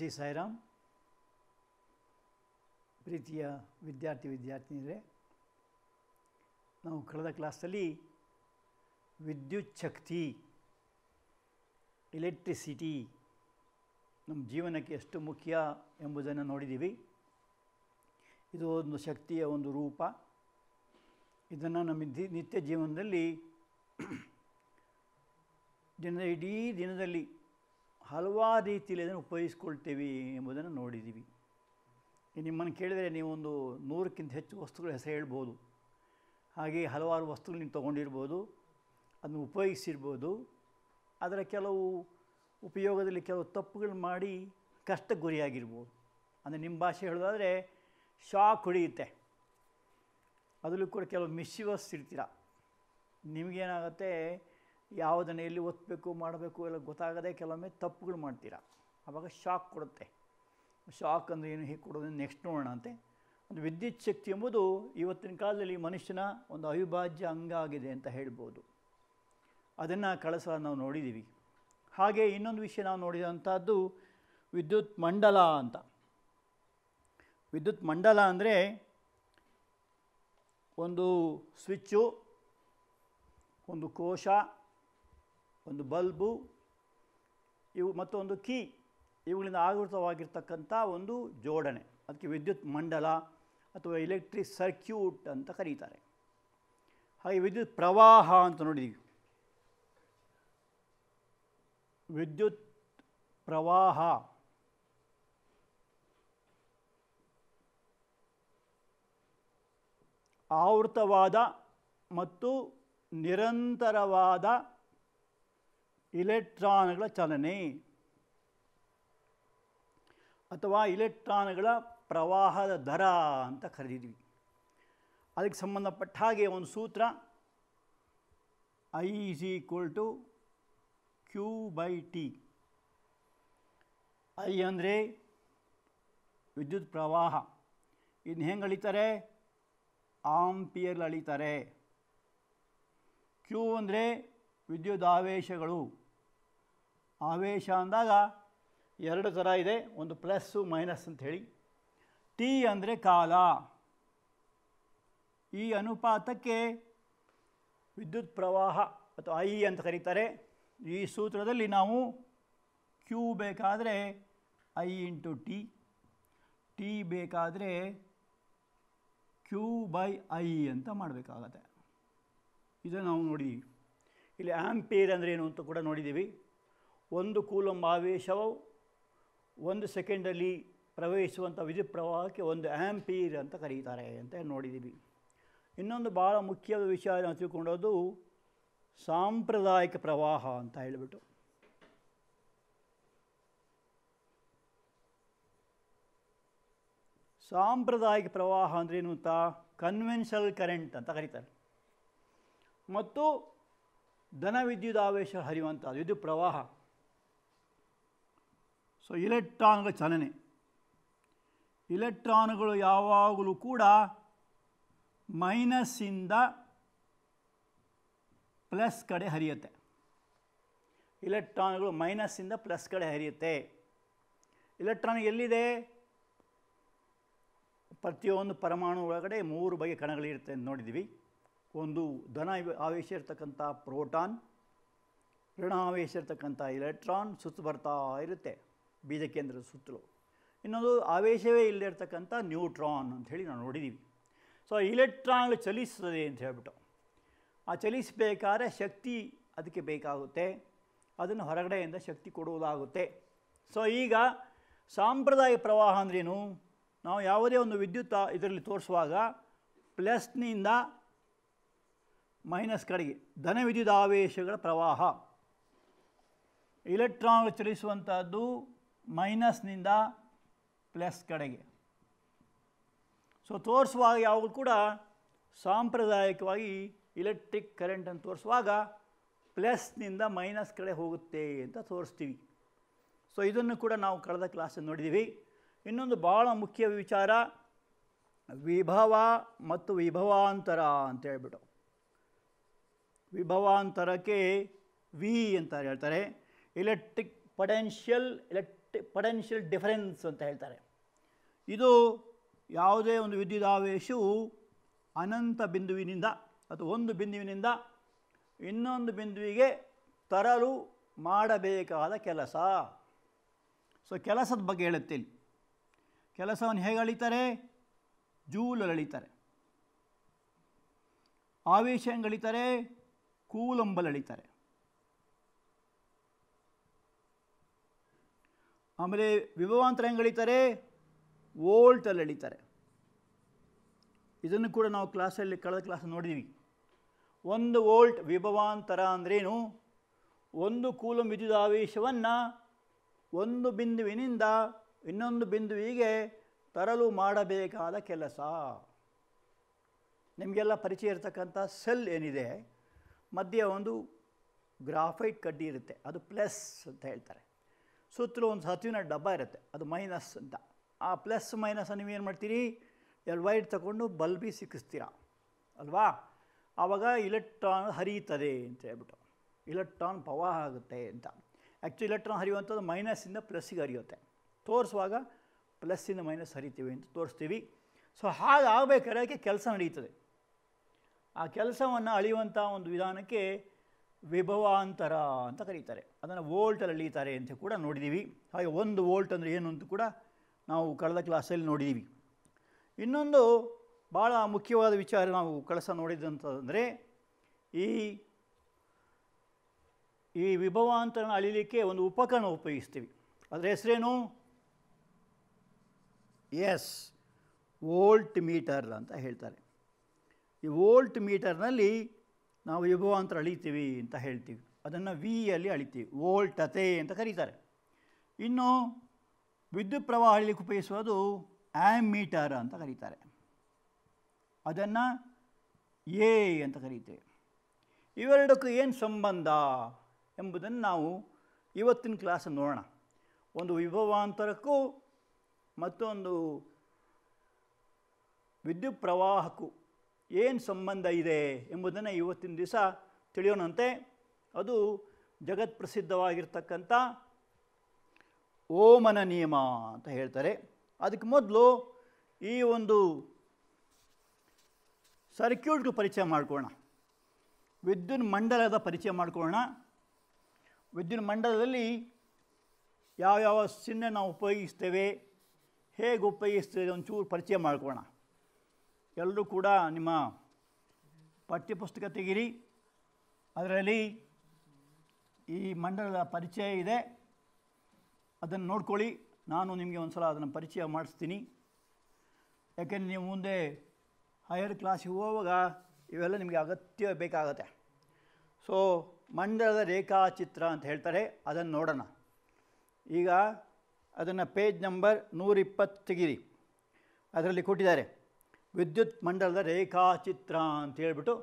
C Sairam ಪ್ರೀತಿಯ ವಿದ್ಯಾರ್ಥಿ ವಿದ್ಯಾರ್ಥಿನಿಯರೇ ನಾವು ಕಳೆದ ಕ್ಲಾಸಲ್ಲಿ ವಿದ್ಯುತ್ ಶಕ್ತಿ ಎಲೆಕ್ಟ್ರಿಸಿಟಿ ನಮ್ಮ ಜೀವನಕ್ಕೆ ಎಷ್ಟು ಮುಖ್ಯ ಎಂಬುದನ್ನು ನೋಡಿದ್ದೀವಿ ಇದು ಒಂದು ಶಕ್ತಿಯ ಒಂದು ರೂಪ ಇದನ್ನು ನಮ್ಮ ನಿತ್ಯ ಜೀವನದಲ್ಲಿ ದಿನ ಇಡೀ ದಿನದಲ್ಲಿ ಹಲವಾರು ರೀತಿಯಲ್ಲಿ ಅದನ್ನು ಉಪಯೋಗಿಸ್ಕೊಳ್ತೀವಿ ಎಂಬುದನ್ನು ನೋಡಿದ್ದೀವಿ ನಿಮ್ಮನ್ನು ಕೇಳಿದರೆ ನೀವೊಂದು ನೂರಕ್ಕಿಂತ ಹೆಚ್ಚು ವಸ್ತುಗಳ ಹೆಸರು ಹೇಳ್ಬೋದು ಹಾಗೆ ಹಲವಾರು ವಸ್ತುಗಳು ನೀವು ತೊಗೊಂಡಿರ್ಬೋದು ಅದನ್ನು ಉಪಯೋಗಿಸಿರ್ಬೋದು ಅದರ ಕೆಲವು ಉಪಯೋಗದಲ್ಲಿ ಕೆಲವು ತಪ್ಪುಗಳು ಮಾಡಿ ಕಷ್ಟ ಗುರಿಯಾಗಿರ್ಬೋದು ಅಂದರೆ ನಿಮ್ಮ ಭಾಷೆ ಹೇಳೋದಾದರೆ ಶಾಕ್ ಹೊಡೆಯುತ್ತೆ ಅದರಲ್ಲೂ ಕೂಡ ಕೆಲವು ಮಿಸ್ಯೂಸ್ ಇರ್ತೀರ ನಿಮಗೇನಾಗುತ್ತೆ ಯಾವುದನ್ನು ಎಲ್ಲಿ ಒತ್ತಬೇಕು ಮಾಡಬೇಕು ಎಲ್ಲ ಗೊತ್ತಾಗದೆ ಕೆಲವೊಮ್ಮೆ ತಪ್ಪುಗಳು ಮಾಡ್ತೀರಾ ಆವಾಗ ಶಾಕ್ ಕೊಡುತ್ತೆ ಶಾಕ್ ಅಂದರೆ ಏನು ಹೀಗೆ ಕೊಡೋದು ನೆಕ್ಸ್ಟ್ ನೋಡೋಣ ಅಂತೆ ಒಂದು ವಿದ್ಯುತ್ ಶಕ್ತಿ ಎಂಬುದು ಇವತ್ತಿನ ಕಾಲದಲ್ಲಿ ಮನುಷ್ಯನ ಒಂದು ಅವಿಭಾಜ್ಯ ಅಂಗ ಆಗಿದೆ ಅಂತ ಹೇಳ್ಬೋದು ಅದನ್ನು ಕಳಸ ನಾವು ನೋಡಿದ್ದೀವಿ ಹಾಗೆ ಇನ್ನೊಂದು ವಿಷಯ ನಾವು ನೋಡಿದಂಥದ್ದು ವಿದ್ಯುತ್ ಮಂಡಲ ಅಂತ ವಿದ್ಯುತ್ ಮಂಡಲ ಅಂದರೆ ಒಂದು ಸ್ವಿಚ್ಚು ಒಂದು ಕೋಶ ಒಂದು ಬಲ್ಬು ಇವು ಮತ್ತೊಂದು ಕೀ ಇವುಗಳಿಂದ ಆವೃತವಾಗಿರ್ತಕ್ಕಂಥ ಒಂದು ಜೋಡಣೆ ಅದಕ್ಕೆ ವಿದ್ಯುತ್ ಮಂಡಲ ಅಥವಾ ಎಲೆಕ್ಟ್ರಿಕ್ ಸರ್ಕ್ಯೂಟ್ ಅಂತ ಕರೀತಾರೆ ಹಾಗೆ ವಿದ್ಯುತ್ ಪ್ರವಾಹ ಅಂತ ನೋಡಿದ್ದೀವಿ ವಿದ್ಯುತ್ ಪ್ರವಾಹ ಆವೃತವಾದ ಮತ್ತು ನಿರಂತರವಾದ ಇಲೆಕ್ಟ್ರಾನ್ಗಳ ಚಲನೆ ಅಥವಾ ಇಲೆಕ್ಟ್ರಾನ್ಗಳ ಪ್ರವಾಹದ ದರ ಅಂತ ಕರೆದಿದ್ವಿ ಅದಕ್ಕೆ ಸಂಬಂಧಪಟ್ಟ ಹಾಗೆ ಒಂದು ಸೂತ್ರ I is equal to Q by T I ಅಂದರೆ ವಿದ್ಯುತ್ ಪ್ರವಾಹ ಇನ್ನು ಹೆಂಗೆ ಅಳಿತಾರೆ ಆಂಪಿಯರ್ಲಿ ಅಳಿತಾರೆ ಕ್ಯೂ ಅಂದರೆ ವಿದ್ಯುದಾವೇಶಗಳು ಆವೇಶ ಅಂದಾಗ ಎರಡು ಥರ ಇದೆ ಒಂದು ಪ್ಲಸ್ಸು ಮೈನಸ್ ಅಂತ ಹೇಳಿ ಟಿ ಅಂದರೆ ಕಾಲ ಈ ಅನುಪಾತಕ್ಕೆ ವಿದ್ಯುತ್ ಪ್ರವಾಹ ಅಥವಾ ಐ ಅಂತ ಕರೀತಾರೆ ಈ ಸೂತ್ರದಲ್ಲಿ ನಾವು ಕ್ಯೂ ಬೇಕಾದರೆ ಐ ಇಂಟು ಟಿ ಟಿ ಬೇಕಾದರೆ ಕ್ಯೂ ಬೈ ಐ ಅಂತ ಮಾಡಬೇಕಾಗತ್ತೆ ಇದನ್ನು ನಾವು ನೋಡಿದ್ದೀವಿ ಇಲ್ಲಿ ಆ್ಯಂಪೇರ್ ಅಂದರೆ ಏನು ಅಂತ ಕೂಡ ನೋಡಿದ್ದೀವಿ ಒಂದು ಕೂಲಂ ಆವೇಶವು ಒಂದು ಸೆಕೆಂಡಲ್ಲಿ ಪ್ರವೇಶಿಸುವಂಥ ವಿದ್ಯುತ್ ಪ್ರವಾಹಕ್ಕೆ ಒಂದು ಆ್ಯಂಪೀರ್ ಅಂತ ಕರೀತಾರೆ ಅಂತ ನೋಡಿದ್ದೀವಿ ಇನ್ನೊಂದು ಭಾಳ ಮುಖ್ಯವಾದ ವಿಷಯ ನಾವು ತಿಳ್ಕೊಂಡೋದು ಸಾಂಪ್ರದಾಯಿಕ ಪ್ರವಾಹ ಅಂತ ಹೇಳಿಬಿಟ್ಟು ಸಾಂಪ್ರದಾಯಿಕ ಪ್ರವಾಹ ಅಂದರೆ ಏನು ಅಂತ ಕನ್ವೆನ್ಷನಲ್ ಕರೆಂಟ್ ಅಂತ ಕರೀತಾರೆ ಮತ್ತು ಧನ ವಿದ್ಯುದಾವೇಶ ಹರಿಯುವಂಥ ವಿದ್ಯುತ್ ಪ್ರವಾಹ ಸೊ ಇಲೆಕ್ಟ್ರಾನ್ಗಳ ಚಲನೆ ಇಲೆಕ್ಟ್ರಾನ್ಗಳು ಯಾವಾಗಲೂ ಕೂಡ ಮೈನಸ್ಸಿಂದ ಪ್ಲಸ್ ಕಡೆ ಹರಿಯುತ್ತೆ ಇಲೆಕ್ಟ್ರಾನ್ಗಳು ಮೈನಸ್ಸಿಂದ ಪ್ಲಸ್ ಕಡೆ ಹರಿಯುತ್ತೆ ಇಲೆಕ್ಟ್ರಾನ್ ಎಲ್ಲಿದೆ ಪ್ರತಿಯೊಂದು ಪರಮಾಣು ಒಳಗಡೆ ಮೂರು ಬಗೆ ಕಣಗಳಿರುತ್ತೆ ಅಂತ ನೋಡಿದ್ದೀವಿ ಒಂದು ಧನ ಆವೇಶ ಇರತಕ್ಕಂಥ ಪ್ರೋಟಾನ್ ಋಣಾವೇಶ ಇರತಕ್ಕಂಥ ಇಲೆಕ್ಟ್ರಾನ್ ಸುತ್ತು ಬರ್ತಾ ಇರುತ್ತೆ ಬೀಜ ಕೇಂದ್ರದ ಸುತ್ತಲೂ ಇನ್ನೊಂದು ಆವೇಶವೇ ಇಲ್ಲದೆ ನ್ಯೂಟ್ರಾನ್ ನ್ಯೂಟ್ರಾನ್ ಹೇಳಿ ನಾವು ನೋಡಿದ್ದೀವಿ ಸೊ ಇಲೆಕ್ಟ್ರಾನ್ಗಳು ಚಲಿಸ್ತದೆ ಅಂತ ಹೇಳ್ಬಿಟ್ಟು ಆ ಚಲಿಸಬೇಕಾದ್ರೆ ಶಕ್ತಿ ಅದಕ್ಕೆ ಬೇಕಾಗುತ್ತೆ ಅದನ್ನು ಹೊರಗಡೆಯಿಂದ ಶಕ್ತಿ ಕೊಡುವುದಾಗುತ್ತೆ ಸೊ ಈಗ ಸಾಂಪ್ರದಾಯಿಕ ಪ್ರವಾಹ ಅಂದ್ರೇನು ನಾವು ಯಾವುದೇ ಒಂದು ವಿದ್ಯುತ್ ಇದರಲ್ಲಿ ತೋರಿಸುವಾಗ ಪ್ಲಸ್ನಿಂದ ಮೈನಸ್ ಕಡೆಗೆ ಧನ ವಿದ್ಯುತ್ ಆವೇಶಗಳ ಪ್ರವಾಹ ಇಲೆಕ್ಟ್ರಾನ್ಗಳು ಚಲಿಸುವಂಥದ್ದು ಮೈನಸ್ನಿಂದ ಪ್ಲಸ್ ಕಡೆಗೆ ಸೊ ತೋರಿಸುವಾಗ ಯಾವಾಗಲೂ ಕೂಡ ಸಾಂಪ್ರದಾಯಿಕವಾಗಿ ಇಲೆಕ್ಟ್ರಿಕ್ ಕರೆಂಟನ್ನು ತೋರಿಸುವಾಗ ಪ್ಲಸ್ನಿಂದ ಮೈನಸ್ ಕಡೆ ಹೋಗುತ್ತೆ ಅಂತ ತೋರಿಸ್ತೀವಿ ಸೊ ಇದನ್ನು ಕೂಡ ನಾವು ಕಳೆದ ಕ್ಲಾಸಲ್ಲಿ ನೋಡಿದ್ದೀವಿ ಇನ್ನೊಂದು ಭಾಳ ಮುಖ್ಯ ವಿಚಾರ ವಿಭವ ಮತ್ತು ವಿಭವಾಂತರ ಅಂತ ಹೇಳ್ಬಿಟ್ಟು ವಿಭವಾಂತರಕ್ಕೆ ವಿ ಅಂತ ಹೇಳ್ತಾರೆ electric potential electric potential difference ಅಂತ ಹೇಳ್ತಾರೆ ಇದು ಯಾವುದೇ ಒಂದು ವಿದ್ಯುದಾವೇಶವು ಅನಂತ ಬಿಂದುವಿನಿಂದ ಅಥವಾ ಒಂದು ಬಿಂದುವಿನಿಂದ ಇನ್ನೊಂದು ಬಿಂದುವಿಗೆ ತರಲು ಮಾಡಬೇಕಾದ ಕೆಲಸ ಸೊ ಕೆಲಸದ ಬಗ್ಗೆ ಹೇಳುತ್ತೆ ಇಲ್ಲಿ ಕೆಲಸವನ್ನು ಹೇಗೆ ಅಳಿತಾರೆ ಜೂಲ್ ಅಳಿತಾರೆ ಆವೇಶ ಹೆಂಗೆ ಕೂಲಂಬಲ್ ಅಳಿತಾರೆ ಆಮೇಲೆ ವಿಭವಾಂತರ ಹೆಂಗೆ ಅಳೀತಾರೆ ವೋಲ್ಟಲ್ಲಿ ಅಳೀತಾರೆ ಇದನ್ನು ಕೂಡ ನಾವು ಕ್ಲಾಸಲ್ಲಿ ಕಳೆದ ಕ್ಲಾಸ್ ನೋಡಿದ್ದೀವಿ ಒಂದು ವೋಲ್ಟ್ ವಿಭವಾಂತರ ಅಂದ್ರೇನು ಒಂದು ಕೂಲಂ ಆವೇಶವನ್ನು ಒಂದು ಬಿಂದುವಿನಿಂದ ಇನ್ನೊಂದು ಬಿಂದುವಿಗೆ ತರಲು ಮಾಡಬೇಕಾದ ಕೆಲಸ ನಿಮಗೆಲ್ಲ ಪರಿಚಯ ಇರತಕ್ಕಂಥ ಸೆಲ್ ಏನಿದೆ ಮಧ್ಯೆ ಒಂದು ಗ್ರಾಫೈಟ್ ಕಡ್ಡಿ ಇರುತ್ತೆ ಅದು ಪ್ಲಸ್ ಅಂತ ಹೇಳ್ತಾರೆ ಸುತ್ತಲೂ ಒಂದು ಹತ್ತಿನ ಡಬ್ಬ ಇರುತ್ತೆ ಅದು ಮೈನಸ್ ಅಂತ ಆ ಪ್ಲಸ್ ಮೈನಸ್ ಏನು ಮಾಡ್ತೀರಿ ಎಲ್ ವೈಟ್ ತಗೊಂಡು ಬಲ್ಬಿ ಸಿಕ್ಕಿಸ್ತೀರಾ ಅಲ್ವಾ ಆವಾಗ ಇಲೆಕ್ಟ್ರಾನ್ ಹರಿಯುತ್ತದೆ ಅಂತ ಹೇಳ್ಬಿಟ್ಟು ಇಲೆಕ್ಟ್ರಾನ್ ಪ್ರವಾಹ ಆಗುತ್ತೆ ಅಂತ ಆ್ಯಕ್ಚುಲಿ ಇಲೆಕ್ಟ್ರಾನ್ ಹರಿಯುವಂಥದ್ದು ಮೈನಸ್ಸಿಂದ ಪ್ಲಸ್ಸಿಗೆ ಹರಿಯುತ್ತೆ ತೋರಿಸುವಾಗ ಪ್ಲಸ್ಸಿಂದ ಮೈನಸ್ ಹರಿತೀವಿ ಅಂತ ತೋರಿಸ್ತೀವಿ ಸೊ ಹಾಗಾಗಬೇಕಾದ್ರೆ ಕೆಲಸ ನಡೀತದೆ ಆ ಕೆಲಸವನ್ನು ಅಳಿಯುವಂಥ ಒಂದು ವಿಧಾನಕ್ಕೆ ವಿಭವಾಂತರ ಅಂತ ಕರೀತಾರೆ ಅದನ್ನು ವೋಲ್ಟಲ್ಲಿ ಅಳೀತಾರೆ ಅಂತ ಕೂಡ ನೋಡಿದ್ದೀವಿ ಹಾಗೆ ಒಂದು ವೋಲ್ಟ್ ಅಂದರೆ ಏನು ಅಂತ ಕೂಡ ನಾವು ಕಳೆದ ಕ್ಲಾಸಲ್ಲಿ ನೋಡಿದ್ದೀವಿ ಇನ್ನೊಂದು ಭಾಳ ಮುಖ್ಯವಾದ ವಿಚಾರ ನಾವು ಕಳಸ ನೋಡಿದಂಥದ್ದಂದರೆ ಈ ಈ ವಿಭವಾಂತರನ ಅಳಿಲಿಕ್ಕೆ ಒಂದು ಉಪಕರಣ ಉಪಯೋಗಿಸ್ತೀವಿ ಅದರ ಹೆಸರೇನು ಎಸ್ ವೋಲ್ಟ್ ಮೀಟರ್ ಅಂತ ಹೇಳ್ತಾರೆ ಈ ವೋಲ್ಟ್ ಮೀಟರ್ನಲ್ಲಿ ನಾವು ವಿಭವ ಅಂತ ಅಳಿತೀವಿ ಅಂತ ಹೇಳ್ತೀವಿ ಅದನ್ನು ಅಲ್ಲಿ ಅಳಿತೀವಿ ವೋಲ್ಟತೆ ಅಂತ ಕರೀತಾರೆ ಇನ್ನು ವಿದ್ಯುತ್ ಪ್ರವಾಹ ಅಳಿಲಿಕ್ಕೆ ಆ್ಯಮ್ ಮೀಟರ್ ಅಂತ ಕರೀತಾರೆ ಅದನ್ನು ಎ ಅಂತ ಕರೀತೇವೆ ಇವೆರಡಕ್ಕೂ ಏನು ಸಂಬಂಧ ಎಂಬುದನ್ನು ನಾವು ಇವತ್ತಿನ ಕ್ಲಾಸ್ ನೋಡೋಣ ಒಂದು ವಿಭವಾಂತರಕ್ಕೂ ಮತ್ತೊಂದು ವಿದ್ಯುತ್ ಪ್ರವಾಹಕ್ಕೂ ಏನು ಸಂಬಂಧ ಇದೆ ಎಂಬುದನ್ನು ಇವತ್ತಿನ ದಿವಸ ತಿಳಿಯೋಣಂತೆ ಅದು ಜಗತ್ಪ್ರಸಿದ್ಧವಾಗಿರ್ತಕ್ಕಂಥ ಓಮನ ನಿಯಮ ಅಂತ ಹೇಳ್ತಾರೆ ಅದಕ್ಕೆ ಮೊದಲು ಈ ಒಂದು ಸರ್ಕ್ಯೂಟ್ಗೆ ಪರಿಚಯ ಮಾಡ್ಕೋಣ ವಿದ್ಯುನ್ ಮಂಡಲದ ಪರಿಚಯ ಮಾಡ್ಕೊಳ್ಳೋಣ ವಿದ್ಯುನ್ ಮಂಡಲದಲ್ಲಿ ಯಾವ್ಯಾವ ಚಿಹ್ನೆ ನಾವು ಉಪಯೋಗಿಸ್ತೇವೆ ಹೇಗೆ ಉಪಯೋಗಿಸ್ತೇವೆ ಒಂಚೂರು ಪರಿಚಯ ಮಾಡ್ಕೋಣ ಎಲ್ಲರೂ ಕೂಡ ನಿಮ್ಮ ಪಠ್ಯಪುಸ್ತಕ ತೆಗಿರಿ ಅದರಲ್ಲಿ ಈ ಮಂಡಲದ ಪರಿಚಯ ಇದೆ ಅದನ್ನು ನೋಡ್ಕೊಳ್ಳಿ ನಾನು ನಿಮಗೆ ಒಂದು ಸಲ ಅದನ್ನು ಪರಿಚಯ ಮಾಡಿಸ್ತೀನಿ ಯಾಕೆಂದರೆ ನೀವು ಮುಂದೆ ಹೈಯರ್ ಕ್ಲಾಸಿಗೆ ಹೋಗುವಾಗ ಇವೆಲ್ಲ ನಿಮಗೆ ಅಗತ್ಯ ಬೇಕಾಗತ್ತೆ ಸೊ ಮಂಡಲದ ರೇಖಾಚಿತ್ರ ಅಂತ ಹೇಳ್ತಾರೆ ಅದನ್ನು ನೋಡೋಣ ಈಗ ಅದನ್ನು ಪೇಜ್ ನಂಬರ್ ನೂರಿಪ್ಪತ್ತು ತೆಗಿರಿ ಅದರಲ್ಲಿ ಕೊಟ್ಟಿದ್ದಾರೆ ವಿದ್ಯುತ್ ಮಂಡಲದ ರೇಖಾಚಿತ್ರ ಅಂತ ಹೇಳಿಬಿಟ್ಟು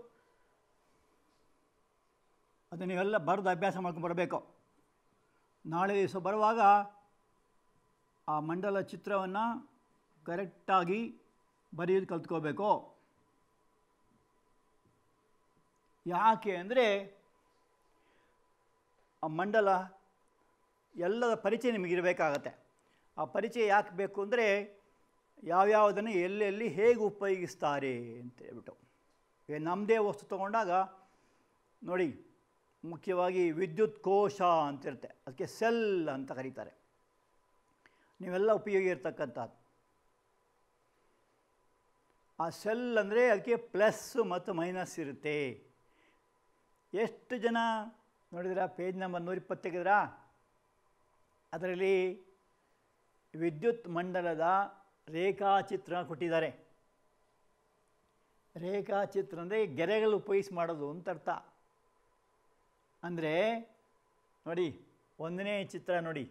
ಅದು ನೀವೆಲ್ಲ ಬರೆದು ಅಭ್ಯಾಸ ಮಾಡ್ಕೊಂಡು ಬರಬೇಕು ನಾಳೆ ದಿವಸ ಬರುವಾಗ ಆ ಮಂಡಲ ಚಿತ್ರವನ್ನು ಕರೆಕ್ಟಾಗಿ ಬರೆಯೋದು ಕಲ್ತ್ಕೋಬೇಕು ಯಾಕೆ ಅಂದರೆ ಆ ಮಂಡಲ ಎಲ್ಲದ ಪರಿಚಯ ನಿಮಗಿರಬೇಕಾಗತ್ತೆ ಆ ಪರಿಚಯ ಯಾಕೆ ಬೇಕು ಅಂದರೆ ಯಾವ್ಯಾವುದನ್ನು ಎಲ್ಲೆಲ್ಲಿ ಹೇಗೆ ಉಪಯೋಗಿಸ್ತಾರೆ ಅಂತ ಹೇಳ್ಬಿಟ್ಟು ಏ ನಮ್ಮದೇ ವಸ್ತು ತೊಗೊಂಡಾಗ ನೋಡಿ ಮುಖ್ಯವಾಗಿ ವಿದ್ಯುತ್ ಕೋಶ ಅಂತಿರುತ್ತೆ ಅದಕ್ಕೆ ಸೆಲ್ ಅಂತ ಕರೀತಾರೆ ನೀವೆಲ್ಲ ಉಪಯೋಗಿ ಇರ್ತಕ್ಕಂಥದ್ದು ಆ ಸೆಲ್ ಅಂದರೆ ಅದಕ್ಕೆ ಪ್ಲಸ್ ಮತ್ತು ಮೈನಸ್ ಇರುತ್ತೆ ಎಷ್ಟು ಜನ ನೋಡಿದ್ರ ಪೇಜ್ ನಂಬರ್ ನೂರಿಪ್ಪತ್ತಗಿದ್ರ ಅದರಲ್ಲಿ ವಿದ್ಯುತ್ ಮಂಡಲದ ರೇಖಾಚಿತ್ರ ಕೊಟ್ಟಿದ್ದಾರೆ ರೇಖಾಚಿತ್ರ ಅಂದರೆ ಗೆರೆಗಳು ಉಪಯೋಗಿಸಿ ಮಾಡೋದು ಅಂತ ಅರ್ಥ ಅಂದರೆ ನೋಡಿ ಒಂದನೇ ಚಿತ್ರ ನೋಡಿ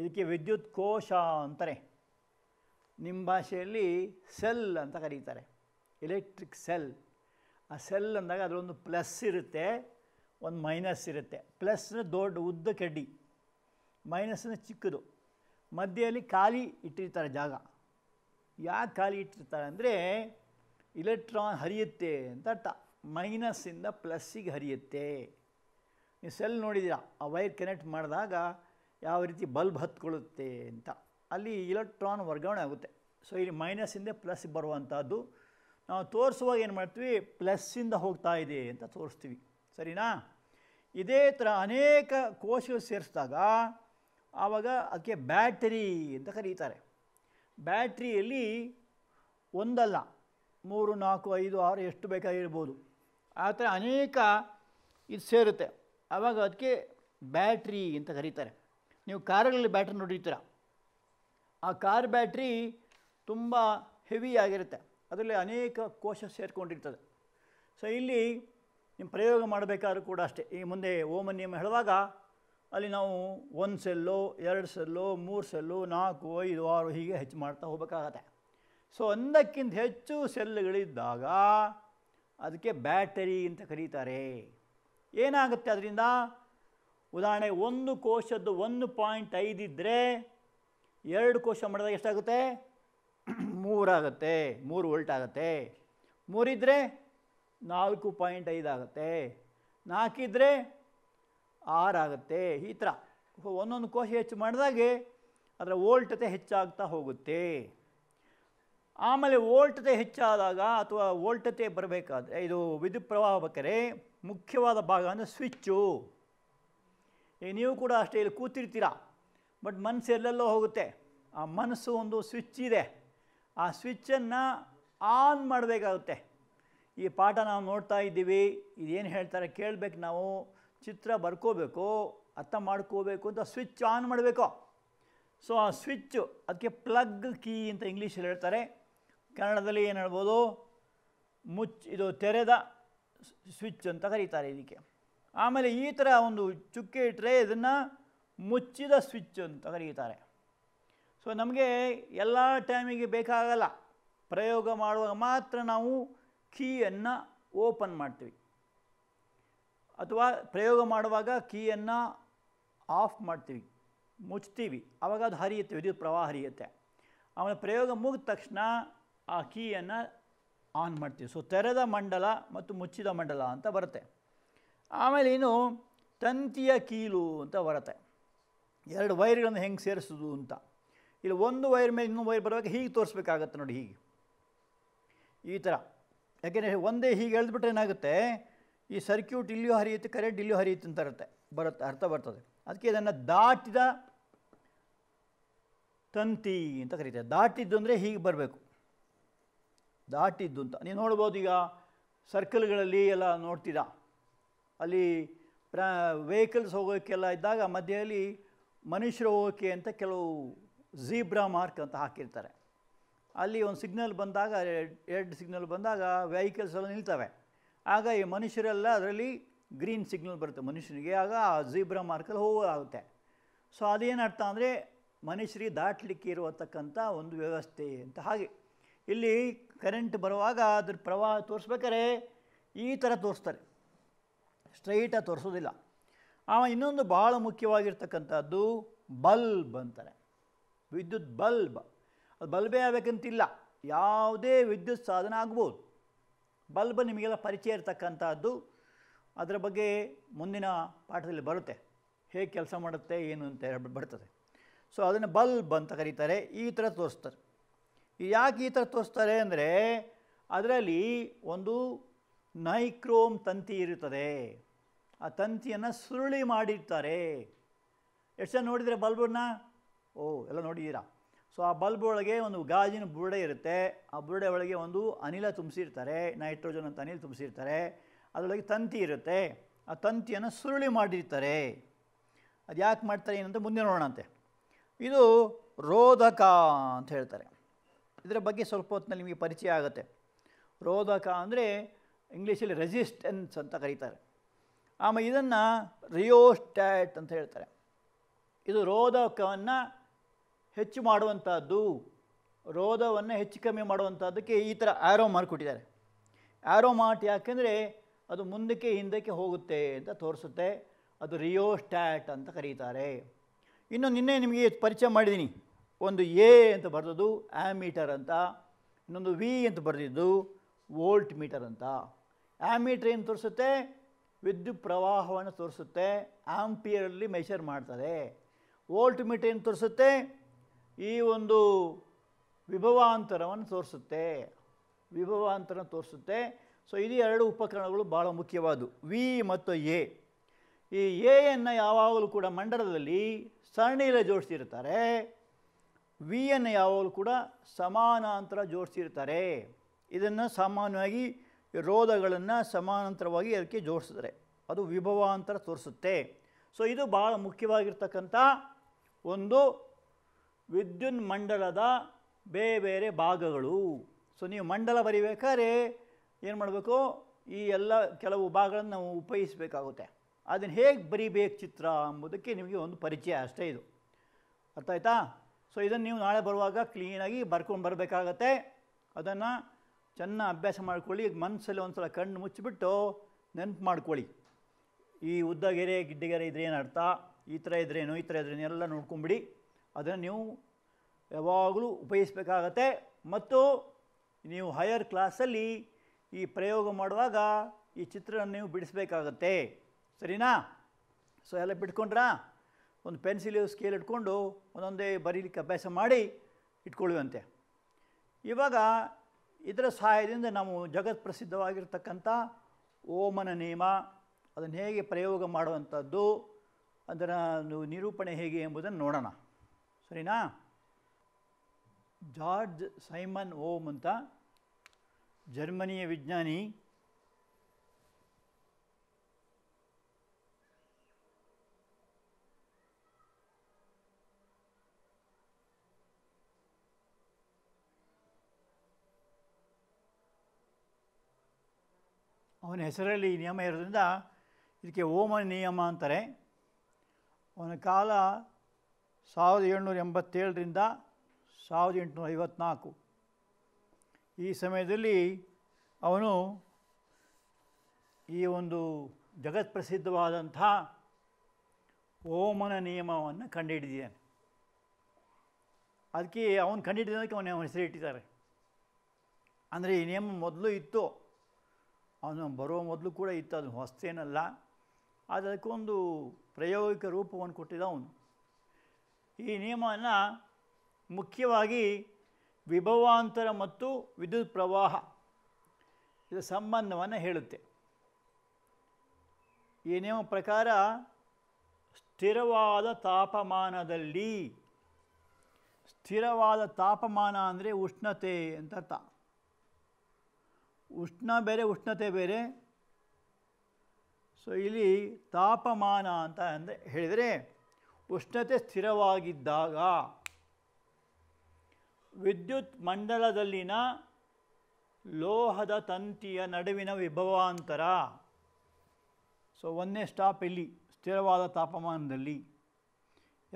ಇದಕ್ಕೆ ವಿದ್ಯುತ್ ಕೋಶ ಅಂತಾರೆ ನಿಮ್ಮ ಭಾಷೆಯಲ್ಲಿ ಸೆಲ್ ಅಂತ ಕರೀತಾರೆ ಎಲೆಕ್ಟ್ರಿಕ್ ಸೆಲ್ ಆ ಸೆಲ್ ಅಂದಾಗ ಅದರೊಂದು ಪ್ಲಸ್ ಇರುತ್ತೆ ಒಂದು ಮೈನಸ್ ಇರುತ್ತೆ ಪ್ಲಸ್ನ ದೊಡ್ಡ ಉದ್ದ ಕಡ್ಡಿ ಮೈನಸ್ನ ಚಿಕ್ಕದು ಮಧ್ಯೆಯಲ್ಲಿ ಖಾಲಿ ಇಟ್ಟಿರ್ತಾರೆ ಜಾಗ ಯಾಕೆ ಖಾಲಿ ಇಟ್ಟಿರ್ತಾರೆ ಅಂದರೆ ಇಲೆಕ್ಟ್ರಾನ್ ಹರಿಯುತ್ತೆ ಅಂತ ಅರ್ಥ ಮೈನಸ್ಸಿಂದ ಪ್ಲಸ್ಸಿಗೆ ಹರಿಯುತ್ತೆ ನೀವು ಸೆಲ್ ನೋಡಿದ್ದೀರಾ ಆ ವೈರ್ ಕನೆಕ್ಟ್ ಮಾಡಿದಾಗ ಯಾವ ರೀತಿ ಬಲ್ಬ್ ಹತ್ಕೊಳ್ಳುತ್ತೆ ಅಂತ ಅಲ್ಲಿ ಇಲೆಕ್ಟ್ರಾನ್ ವರ್ಗಾವಣೆ ಆಗುತ್ತೆ ಸೊ ಇಲ್ಲಿ ಮೈನಸ್ಸಿಂದ ಪ್ಲಸ್ ಬರುವಂಥದ್ದು ನಾವು ತೋರಿಸುವಾಗ ಏನು ಮಾಡ್ತೀವಿ ಪ್ಲಸ್ಸಿಂದ ಹೋಗ್ತಾ ಇದೆ ಅಂತ ತೋರಿಸ್ತೀವಿ ಸರಿನಾ ಇದೇ ಥರ ಅನೇಕ ಕೋಶಗಳು ಸೇರಿಸಿದಾಗ ಆವಾಗ ಅದಕ್ಕೆ ಬ್ಯಾಟರಿ ಅಂತ ಕರೀತಾರೆ ಬ್ಯಾಟ್ರಿಯಲ್ಲಿ ಒಂದಲ್ಲ ಮೂರು ನಾಲ್ಕು ಐದು ಆರು ಎಷ್ಟು ಬೇಕಾಗಿರ್ಬೋದು ಆ ಥರ ಅನೇಕ ಇದು ಸೇರುತ್ತೆ ಆವಾಗ ಅದಕ್ಕೆ ಬ್ಯಾಟ್ರಿ ಅಂತ ಕರೀತಾರೆ ನೀವು ಕಾರುಗಳಲ್ಲಿ ಬ್ಯಾಟ್ರಿ ನೋಡಿರ್ತೀರ ಆ ಕಾರ್ ಬ್ಯಾಟ್ರಿ ತುಂಬ ಹೆವಿ ಆಗಿರುತ್ತೆ ಅದರಲ್ಲಿ ಅನೇಕ ಕೋಶ ಸೇರಿಕೊಂಡಿರ್ತದೆ ಸೊ ಇಲ್ಲಿ ನಿಮ್ಮ ಪ್ರಯೋಗ ಮಾಡಬೇಕಾದ್ರೂ ಕೂಡ ಅಷ್ಟೇ ಈ ಮುಂದೆ ಓಮನ್ ನಿಯಮ ಹೇಳುವಾಗ ಅಲ್ಲಿ ನಾವು ಒಂದು ಸೆಲ್ಲು ಎರಡು ಸೆಲ್ಲು ಮೂರು ಸೆಲ್ಲು ನಾಲ್ಕು ಐದು ಆರು ಹೀಗೆ ಹೆಚ್ಚು ಮಾಡ್ತಾ ಹೋಗಬೇಕಾಗತ್ತೆ ಸೊ ಒಂದಕ್ಕಿಂತ ಹೆಚ್ಚು ಸೆಲ್ಲುಗಳಿದ್ದಾಗ ಅದಕ್ಕೆ ಬ್ಯಾಟರಿ ಅಂತ ಕರೀತಾರೆ ಏನಾಗುತ್ತೆ ಅದರಿಂದ ಉದಾಹರಣೆ ಒಂದು ಕೋಶದ್ದು ಒಂದು ಪಾಯಿಂಟ್ ಐದಿದ್ದರೆ ಎರಡು ಕೋಶ ಮಾಡಿದಾಗ ಎಷ್ಟಾಗುತ್ತೆ ಮೂರಾಗತ್ತೆ ಮೂರು ವೋಲ್ಟ್ ಆಗುತ್ತೆ ಮೂರಿದ್ದರೆ ನಾಲ್ಕು ಪಾಯಿಂಟ್ ಐದಾಗುತ್ತೆ ನಾಲ್ಕಿದ್ರೆ ಆರ್ ಆಗುತ್ತೆ ಈ ಥರ ಒಂದೊಂದು ಕೋಶ ಹೆಚ್ಚು ಮಾಡಿದಾಗೆ ಅದರ ವೋಲ್ಟತೆ ಹೆಚ್ಚಾಗ್ತಾ ಹೋಗುತ್ತೆ ಆಮೇಲೆ ವೋಲ್ಟತೆ ಹೆಚ್ಚಾದಾಗ ಅಥವಾ ವೋಲ್ಟತೆ ಬರಬೇಕಾದ್ರೆ ಇದು ವಿದ್ಯುತ್ ಪ್ರವಾಹ ಬೇಕರೆ ಮುಖ್ಯವಾದ ಭಾಗ ಅಂದರೆ ಸ್ವಿಚ್ಚು ಈಗ ನೀವು ಕೂಡ ಅಷ್ಟೇ ಇಲ್ಲಿ ಕೂತಿರ್ತೀರ ಬಟ್ ಮನಸ್ಸು ಎಲ್ಲೆಲ್ಲೋ ಹೋಗುತ್ತೆ ಆ ಮನಸ್ಸು ಒಂದು ಸ್ವಿಚ್ ಇದೆ ಆ ಸ್ವಿಚ್ಚನ್ನು ಆನ್ ಮಾಡಬೇಕಾಗುತ್ತೆ ಈ ಪಾಠ ನಾವು ನೋಡ್ತಾ ಇದ್ದೀವಿ ಇದೇನು ಹೇಳ್ತಾರೆ ಕೇಳಬೇಕು ನಾವು ಚಿತ್ರ ಬರ್ಕೋಬೇಕು ಅರ್ಥ ಮಾಡ್ಕೋಬೇಕು ಅಂತ ಸ್ವಿಚ್ ಆನ್ ಮಾಡಬೇಕು ಸೊ ಆ ಸ್ವಿಚ್ಚು ಅದಕ್ಕೆ ಪ್ಲಗ್ ಕೀ ಅಂತ ಇಂಗ್ಲೀಷಲ್ಲಿ ಹೇಳ್ತಾರೆ ಕನ್ನಡದಲ್ಲಿ ಏನು ಹೇಳ್ಬೋದು ಮುಚ್ ಇದು ತೆರೆದ ಸ್ವಿಚ್ ಅಂತ ಕರೀತಾರೆ ಇದಕ್ಕೆ ಆಮೇಲೆ ಈ ಥರ ಒಂದು ಚುಕ್ಕೆ ಇಟ್ಟರೆ ಇದನ್ನು ಮುಚ್ಚಿದ ಸ್ವಿಚ್ ಅಂತ ಕರೀತಾರೆ ಸೊ ನಮಗೆ ಎಲ್ಲ ಟೈಮಿಗೆ ಬೇಕಾಗಲ್ಲ ಪ್ರಯೋಗ ಮಾಡುವಾಗ ಮಾತ್ರ ನಾವು ಕೀಯನ್ನು ಓಪನ್ ಮಾಡ್ತೀವಿ ಅಥವಾ ಪ್ರಯೋಗ ಮಾಡುವಾಗ ಕೀಯನ್ನು ಆಫ್ ಮಾಡ್ತೀವಿ ಮುಚ್ತೀವಿ ಆವಾಗ ಅದು ಹರಿಯುತ್ತೆ ವಿದ್ಯುತ್ ಪ್ರವಾಹ ಹರಿಯುತ್ತೆ ಆಮೇಲೆ ಪ್ರಯೋಗ ಮುಗಿದ ತಕ್ಷಣ ಆ ಕೀಯನ್ನು ಆನ್ ಮಾಡ್ತೀವಿ ಸೊ ತೆರೆದ ಮಂಡಲ ಮತ್ತು ಮುಚ್ಚಿದ ಮಂಡಲ ಅಂತ ಬರುತ್ತೆ ಆಮೇಲೆ ಇನ್ನು ತಂತಿಯ ಕೀಲು ಅಂತ ಬರುತ್ತೆ ಎರಡು ವೈರ್ಗಳನ್ನು ಹೆಂಗೆ ಸೇರಿಸೋದು ಅಂತ ಇಲ್ಲಿ ಒಂದು ವೈರ್ ಮೇಲೆ ಇನ್ನೊಂದು ವೈರ್ ಬರುವಾಗ ಹೀಗೆ ತೋರಿಸ್ಬೇಕಾಗತ್ತೆ ನೋಡಿ ಹೀಗೆ ಈ ಥರ ಯಾಕೆಂದರೆ ಒಂದೇ ಹೀಗೆ ಎಳೆದ್ಬಿಟ್ರೆ ಏನಾಗುತ್ತೆ ಈ ಸರ್ಕ್ಯೂಟ್ ಇಲ್ಲಿಯೂ ಹರಿಯುತ್ತೆ ಕರೆಂಟ್ ಇಲ್ಲಿಯೂ ಹರಿಯುತ್ತೆ ಅಂತ ಇರುತ್ತೆ ಬರುತ್ತೆ ಅರ್ಥ ಬರ್ತದೆ ಅದಕ್ಕೆ ಇದನ್ನು ದಾಟಿದ ತಂತಿ ಅಂತ ಕರೀತಾರೆ ದಾಟಿದ್ದು ಅಂದರೆ ಹೀಗೆ ಬರಬೇಕು ದಾಟಿದ್ದು ಅಂತ ನೀವು ನೋಡ್ಬೋದು ಈಗ ಸರ್ಕಲ್ಗಳಲ್ಲಿ ಎಲ್ಲ ನೋಡ್ತೀರ ಅಲ್ಲಿ ಪ್ರಾ ವೆಹಿಕಲ್ಸ್ ಹೋಗೋಕ್ಕೆಲ್ಲ ಇದ್ದಾಗ ಮಧ್ಯದಲ್ಲಿ ಮನುಷ್ಯರು ಹೋಗೋಕ್ಕೆ ಅಂತ ಕೆಲವು ಝೀಬ್ರಾ ಮಾರ್ಕ್ ಅಂತ ಹಾಕಿರ್ತಾರೆ ಅಲ್ಲಿ ಒಂದು ಸಿಗ್ನಲ್ ಬಂದಾಗ ಎರಡು ಸಿಗ್ನಲ್ ಬಂದಾಗ ವೆಹಿಕಲ್ಸ್ ಎಲ್ಲ ನಿಲ್ತವೆ ಆಗ ಈ ಮನುಷ್ಯರೆಲ್ಲ ಅದರಲ್ಲಿ ಗ್ರೀನ್ ಸಿಗ್ನಲ್ ಬರುತ್ತೆ ಮನುಷ್ಯನಿಗೆ ಆಗ ಆ ಜೀಬ್ರಾ ಮಾರ್ಕಲ್ಲಿ ಹೋಗೋದಾಗುತ್ತೆ ಸೊ ಅದೇನು ಅರ್ಥ ಅಂದರೆ ಮನುಷ್ಯರಿಗೆ ದಾಟಲಿಕ್ಕೆ ಇರುವತಕ್ಕಂಥ ಒಂದು ವ್ಯವಸ್ಥೆ ಅಂತ ಹಾಗೆ ಇಲ್ಲಿ ಕರೆಂಟ್ ಬರುವಾಗ ಅದ್ರ ಪ್ರವಾಹ ತೋರಿಸ್ಬೇಕಾರೆ ಈ ಥರ ತೋರಿಸ್ತಾರೆ ಸ್ಟ್ರೈಟಾಗಿ ತೋರಿಸೋದಿಲ್ಲ ಆ ಇನ್ನೊಂದು ಭಾಳ ಮುಖ್ಯವಾಗಿರ್ತಕ್ಕಂಥದ್ದು ಬಲ್ಬ್ ಅಂತಾರೆ ವಿದ್ಯುತ್ ಬಲ್ಬ್ ಅದು ಬಲ್ಬೇ ಆಗಬೇಕಂತಿಲ್ಲ ಯಾವುದೇ ವಿದ್ಯುತ್ ಸಾಧನ ಆಗ್ಬೋದು ಬಲ್ಬ್ ನಿಮಗೆಲ್ಲ ಪರಿಚಯ ಇರತಕ್ಕಂಥದ್ದು ಅದರ ಬಗ್ಗೆ ಮುಂದಿನ ಪಾಠದಲ್ಲಿ ಬರುತ್ತೆ ಹೇಗೆ ಕೆಲಸ ಮಾಡುತ್ತೆ ಏನು ಅಂತ ಹೇಳ್ಬಿಟ್ಟು ಬರ್ತದೆ ಸೊ ಅದನ್ನು ಬಲ್ಬ್ ಅಂತ ಕರೀತಾರೆ ಈ ಥರ ತೋರಿಸ್ತಾರೆ ಯಾಕೆ ಈ ಥರ ತೋರಿಸ್ತಾರೆ ಅಂದರೆ ಅದರಲ್ಲಿ ಒಂದು ನೈಕ್ರೋಮ್ ತಂತಿ ಇರುತ್ತದೆ ಆ ತಂತಿಯನ್ನು ಸುರುಳಿ ಮಾಡಿರ್ತಾರೆ ಎಷ್ಟು ಜನ ನೋಡಿದರೆ ಬಲ್ಬನ್ನ ಓ ಎಲ್ಲ ನೋಡಿದ್ದೀರಾ ಸೊ ಆ ಬಲ್ಬ್ ಒಳಗೆ ಒಂದು ಗಾಜಿನ ಬುರುಡೆ ಇರುತ್ತೆ ಆ ಬುರುಡೆ ಒಳಗೆ ಒಂದು ಅನಿಲ ತುಂಬಿಸಿರ್ತಾರೆ ನೈಟ್ರೋಜನ್ ಅಂತ ಅನಿಲ ತುಂಬಿಸಿರ್ತಾರೆ ಅದರೊಳಗೆ ತಂತಿ ಇರುತ್ತೆ ಆ ತಂತಿಯನ್ನು ಸುರುಳಿ ಮಾಡಿರ್ತಾರೆ ಅದು ಯಾಕೆ ಮಾಡ್ತಾರೆ ಏನಂತ ಮುಂದೆ ನೋಡೋಣಂತೆ ಇದು ರೋಧಕ ಅಂತ ಹೇಳ್ತಾರೆ ಇದರ ಬಗ್ಗೆ ಸ್ವಲ್ಪ ಹೊತ್ತಿನಲ್ಲಿ ನಿಮಗೆ ಪರಿಚಯ ಆಗುತ್ತೆ ರೋಧಕ ಅಂದರೆ ಇಂಗ್ಲೀಷಲ್ಲಿ ರೆಸಿಸ್ಟೆನ್ಸ್ ಅಂತ ಕರೀತಾರೆ ಆಮೇಲೆ ಇದನ್ನು ರಿಯೋಸ್ಟ್ಯಾಟ್ ಅಂತ ಹೇಳ್ತಾರೆ ಇದು ರೋಧಕವನ್ನು ಹೆಚ್ಚು ಮಾಡುವಂಥದ್ದು ರೋಧವನ್ನು ಹೆಚ್ಚು ಕಮ್ಮಿ ಮಾಡುವಂಥದ್ದಕ್ಕೆ ಈ ಥರ ಆ್ಯರೋ ಕೊಟ್ಟಿದ್ದಾರೆ ಆ್ಯರೋ ಮಾರ್ಟ್ ಯಾಕೆಂದರೆ ಅದು ಮುಂದಕ್ಕೆ ಹಿಂದಕ್ಕೆ ಹೋಗುತ್ತೆ ಅಂತ ತೋರಿಸುತ್ತೆ ಅದು ರಿಯೋಸ್ಟ್ಯಾಟ್ ಅಂತ ಕರೀತಾರೆ ಇನ್ನು ನಿನ್ನೆ ನಿಮಗೆ ಪರಿಚಯ ಮಾಡಿದ್ದೀನಿ ಒಂದು ಎ ಅಂತ ಬರೆದದ್ದು ಮೀಟರ್ ಅಂತ ಇನ್ನೊಂದು ವಿ ಅಂತ ಬರೆದಿದ್ದು ವೋಲ್ಟ್ ಮೀಟರ್ ಅಂತ ಮೀಟರ್ ಏನು ತೋರಿಸುತ್ತೆ ವಿದ್ಯುತ್ ಪ್ರವಾಹವನ್ನು ತೋರಿಸುತ್ತೆ ಆಂಪಿಯರಲ್ಲಿ ಮೆಷರ್ ಮಾಡ್ತದೆ ವೋಲ್ಟ್ ಮೀಟರ್ ಏನು ತೋರಿಸುತ್ತೆ ಈ ಒಂದು ವಿಭವಾಂತರವನ್ನು ತೋರಿಸುತ್ತೆ ವಿಭವಾಂತರ ತೋರಿಸುತ್ತೆ ಸೊ ಇದು ಎರಡು ಉಪಕರಣಗಳು ಭಾಳ ಮುಖ್ಯವಾದವು ವಿ ಮತ್ತು ಎ ಈ ಎಯನ್ನು ಯಾವಾಗಲೂ ಕೂಡ ಮಂಡಲದಲ್ಲಿ ಸರಣಿಯಲ್ಲಿ ಜೋಡಿಸಿರ್ತಾರೆ ವಿಯನ್ನು ಯಾವಾಗಲೂ ಕೂಡ ಸಮಾನಾಂತರ ಜೋಡಿಸಿರ್ತಾರೆ ಇದನ್ನು ಸಾಮಾನ್ಯವಾಗಿ ರೋಧಗಳನ್ನು ಸಮಾನಾಂತರವಾಗಿ ಅದಕ್ಕೆ ಜೋಡಿಸಿದ್ರೆ ಅದು ವಿಭವಾಂತರ ತೋರಿಸುತ್ತೆ ಸೊ ಇದು ಭಾಳ ಮುಖ್ಯವಾಗಿರ್ತಕ್ಕಂಥ ಒಂದು ವಿದ್ಯುನ್ಮಂಡಲದ ಬೇರೆ ಬೇರೆ ಭಾಗಗಳು ಸೊ ನೀವು ಮಂಡಲ ಬರಿಬೇಕಾದ್ರೆ ಏನು ಮಾಡಬೇಕು ಈ ಎಲ್ಲ ಕೆಲವು ಭಾಗಗಳನ್ನು ನಾವು ಉಪಯೋಗಿಸಬೇಕಾಗುತ್ತೆ ಅದನ್ನು ಹೇಗೆ ಬರಿಬೇಕು ಚಿತ್ರ ಎಂಬುದಕ್ಕೆ ನಿಮಗೆ ಒಂದು ಪರಿಚಯ ಅಷ್ಟೇ ಇದು ಅರ್ಥ ಆಯ್ತಾ ಸೊ ಇದನ್ನು ನೀವು ನಾಳೆ ಬರುವಾಗ ಕ್ಲೀನಾಗಿ ಬರ್ಕೊಂಡು ಬರಬೇಕಾಗತ್ತೆ ಅದನ್ನು ಚೆನ್ನಾಗಿ ಅಭ್ಯಾಸ ಮಾಡ್ಕೊಳ್ಳಿ ಮನಸ್ಸಲ್ಲಿ ಒಂದು ಸಲ ಕಣ್ಣು ಮುಚ್ಚಿಬಿಟ್ಟು ನೆನಪು ಮಾಡ್ಕೊಳ್ಳಿ ಈ ಉದ್ದಗೆರೆ ಗಿಡ್ಡಗೆರೆ ಇದ್ರೇನು ಅರ್ಥ ಈ ಥರ ಇದ್ರೇನು ಈ ಥರ ಇದ್ರೇನು ಎಲ್ಲ ನೋಡ್ಕೊಂಬಿಡಿ ಅದನ್ನು ನೀವು ಯಾವಾಗಲೂ ಉಪಯೋಗಿಸಬೇಕಾಗತ್ತೆ ಮತ್ತು ನೀವು ಹೈಯರ್ ಕ್ಲಾಸಲ್ಲಿ ಈ ಪ್ರಯೋಗ ಮಾಡುವಾಗ ಈ ಚಿತ್ರವನ್ನು ನೀವು ಬಿಡಿಸಬೇಕಾಗತ್ತೆ ಸರಿನಾ ಸೊ ಎಲ್ಲ ಬಿಟ್ಕೊಂಡ್ರಾ ಒಂದು ಪೆನ್ಸಿಲ್ ಸ್ಕೇಲ್ ಇಟ್ಕೊಂಡು ಒಂದೊಂದೇ ಬರೀಲಿಕ್ಕೆ ಅಭ್ಯಾಸ ಮಾಡಿ ಇಟ್ಕೊಳ್ಳುವಂತೆ ಇವಾಗ ಇದರ ಸಹಾಯದಿಂದ ನಾವು ಜಗತ್ ಪ್ರಸಿದ್ಧವಾಗಿರ್ತಕ್ಕಂಥ ಓಮನ ನಿಯಮ ಅದನ್ನು ಹೇಗೆ ಪ್ರಯೋಗ ಮಾಡುವಂಥದ್ದು ಅದರ ನಿರೂಪಣೆ ಹೇಗೆ ಎಂಬುದನ್ನು ನೋಡೋಣ ಸರಿನಾ ಜಾರ್ಜ್ ಸೈಮನ್ ಓಮ್ ಅಂತ ಜರ್ಮನಿಯ ವಿಜ್ಞಾನಿ ಅವನ ಹೆಸರಲ್ಲಿ ನಿಯಮ ಇರೋದ್ರಿಂದ ಇದಕ್ಕೆ ಓಮನ್ ನಿಯಮ ಅಂತಾರೆ ಅವನ ಕಾಲ ಸಾವಿರದ ಏಳ್ನೂರ ಎಂಬತ್ತೇಳರಿಂದ ಸಾವಿರದ ಎಂಟುನೂರ ಐವತ್ನಾಲ್ಕು ಈ ಸಮಯದಲ್ಲಿ ಅವನು ಈ ಒಂದು ಜಗತ್ಪ್ರಸಿದ್ಧವಾದಂಥ ಓಮನ ನಿಯಮವನ್ನು ಕಂಡುಹಿಡಿದಿದ್ದಾನೆ ಅದಕ್ಕೆ ಅವನು ಕಂಡುಹಿಡಿದಕ್ಕೆ ಅವನ ಹೆಸರು ಇಟ್ಟಿದ್ದಾರೆ ಅಂದರೆ ಈ ನಿಯಮ ಮೊದಲು ಇತ್ತು ಅವನು ಬರುವ ಮೊದಲು ಕೂಡ ಇತ್ತು ಅದು ಹೊಸ್ತೇನಲ್ಲ ಅದಕ್ಕೊಂದು ಪ್ರಾಯೋಗಿಕ ರೂಪವನ್ನು ಕೊಟ್ಟಿದ್ದ ಅವನು ಈ ನಿಯಮವನ್ನು ಮುಖ್ಯವಾಗಿ ವಿಭವಾಂತರ ಮತ್ತು ವಿದ್ಯುತ್ ಪ್ರವಾಹ ಇದರ ಸಂಬಂಧವನ್ನು ಹೇಳುತ್ತೆ ಈ ನಿಯಮ ಪ್ರಕಾರ ಸ್ಥಿರವಾದ ತಾಪಮಾನದಲ್ಲಿ ಸ್ಥಿರವಾದ ತಾಪಮಾನ ಅಂದರೆ ಉಷ್ಣತೆ ಅಂತ ಅರ್ಥ ಉಷ್ಣ ಬೇರೆ ಉಷ್ಣತೆ ಬೇರೆ ಸೊ ಇಲ್ಲಿ ತಾಪಮಾನ ಅಂತ ಅಂದರೆ ಹೇಳಿದರೆ ಉಷ್ಣತೆ ಸ್ಥಿರವಾಗಿದ್ದಾಗ ವಿದ್ಯುತ್ ಮಂಡಲದಲ್ಲಿನ ಲೋಹದ ತಂತಿಯ ನಡುವಿನ ವಿಭವಾಂತರ ಸೊ ಒಂದನೇ ಸ್ಟಾಪ್ ಇಲ್ಲಿ ಸ್ಥಿರವಾದ ತಾಪಮಾನದಲ್ಲಿ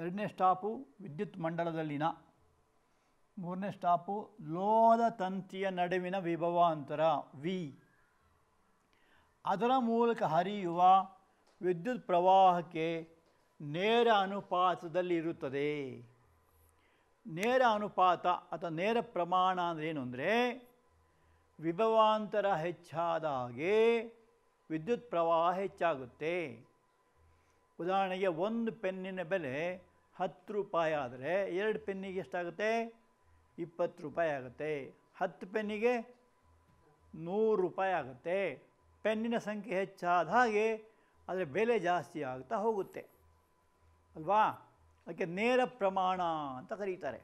ಎರಡನೇ ಸ್ಟಾಪು ವಿದ್ಯುತ್ ಮಂಡಲದಲ್ಲಿನ ಮೂರನೇ ಸ್ಟಾಪು ಲೋಹದ ತಂತಿಯ ನಡುವಿನ ವಿಭವಾಂತರ ವಿ ಅದರ ಮೂಲಕ ಹರಿಯುವ ವಿದ್ಯುತ್ ಪ್ರವಾಹಕ್ಕೆ ನೇರ ಅನುಪಾತದಲ್ಲಿ ಇರುತ್ತದೆ ನೇರ ಅನುಪಾತ ಅಥವಾ ನೇರ ಪ್ರಮಾಣ ಅಂದರೆ ಏನು ಅಂದರೆ ವಿಭವಾಂತರ ಹೆಚ್ಚಾದ ಹಾಗೆ ವಿದ್ಯುತ್ ಪ್ರವಾಹ ಹೆಚ್ಚಾಗುತ್ತೆ ಉದಾಹರಣೆಗೆ ಒಂದು ಪೆನ್ನಿನ ಬೆಲೆ ಹತ್ತು ರೂಪಾಯಿ ಆದರೆ ಎರಡು ಪೆನ್ನಿಗೆ ಎಷ್ಟಾಗುತ್ತೆ ಇಪ್ಪತ್ತು ರೂಪಾಯಿ ಆಗುತ್ತೆ ಹತ್ತು ಪೆನ್ನಿಗೆ ನೂರು ರೂಪಾಯಿ ಆಗುತ್ತೆ ಪೆನ್ನಿನ ಸಂಖ್ಯೆ ಹೆಚ್ಚಾದ ಹಾಗೆ ಅದರ ಬೆಲೆ ಜಾಸ್ತಿ ಆಗ್ತಾ ಹೋಗುತ್ತೆ ಅಲ್ವಾ ಅದಕ್ಕೆ ನೇರ ಪ್ರಮಾಣ ಅಂತ ಕರೀತಾರೆ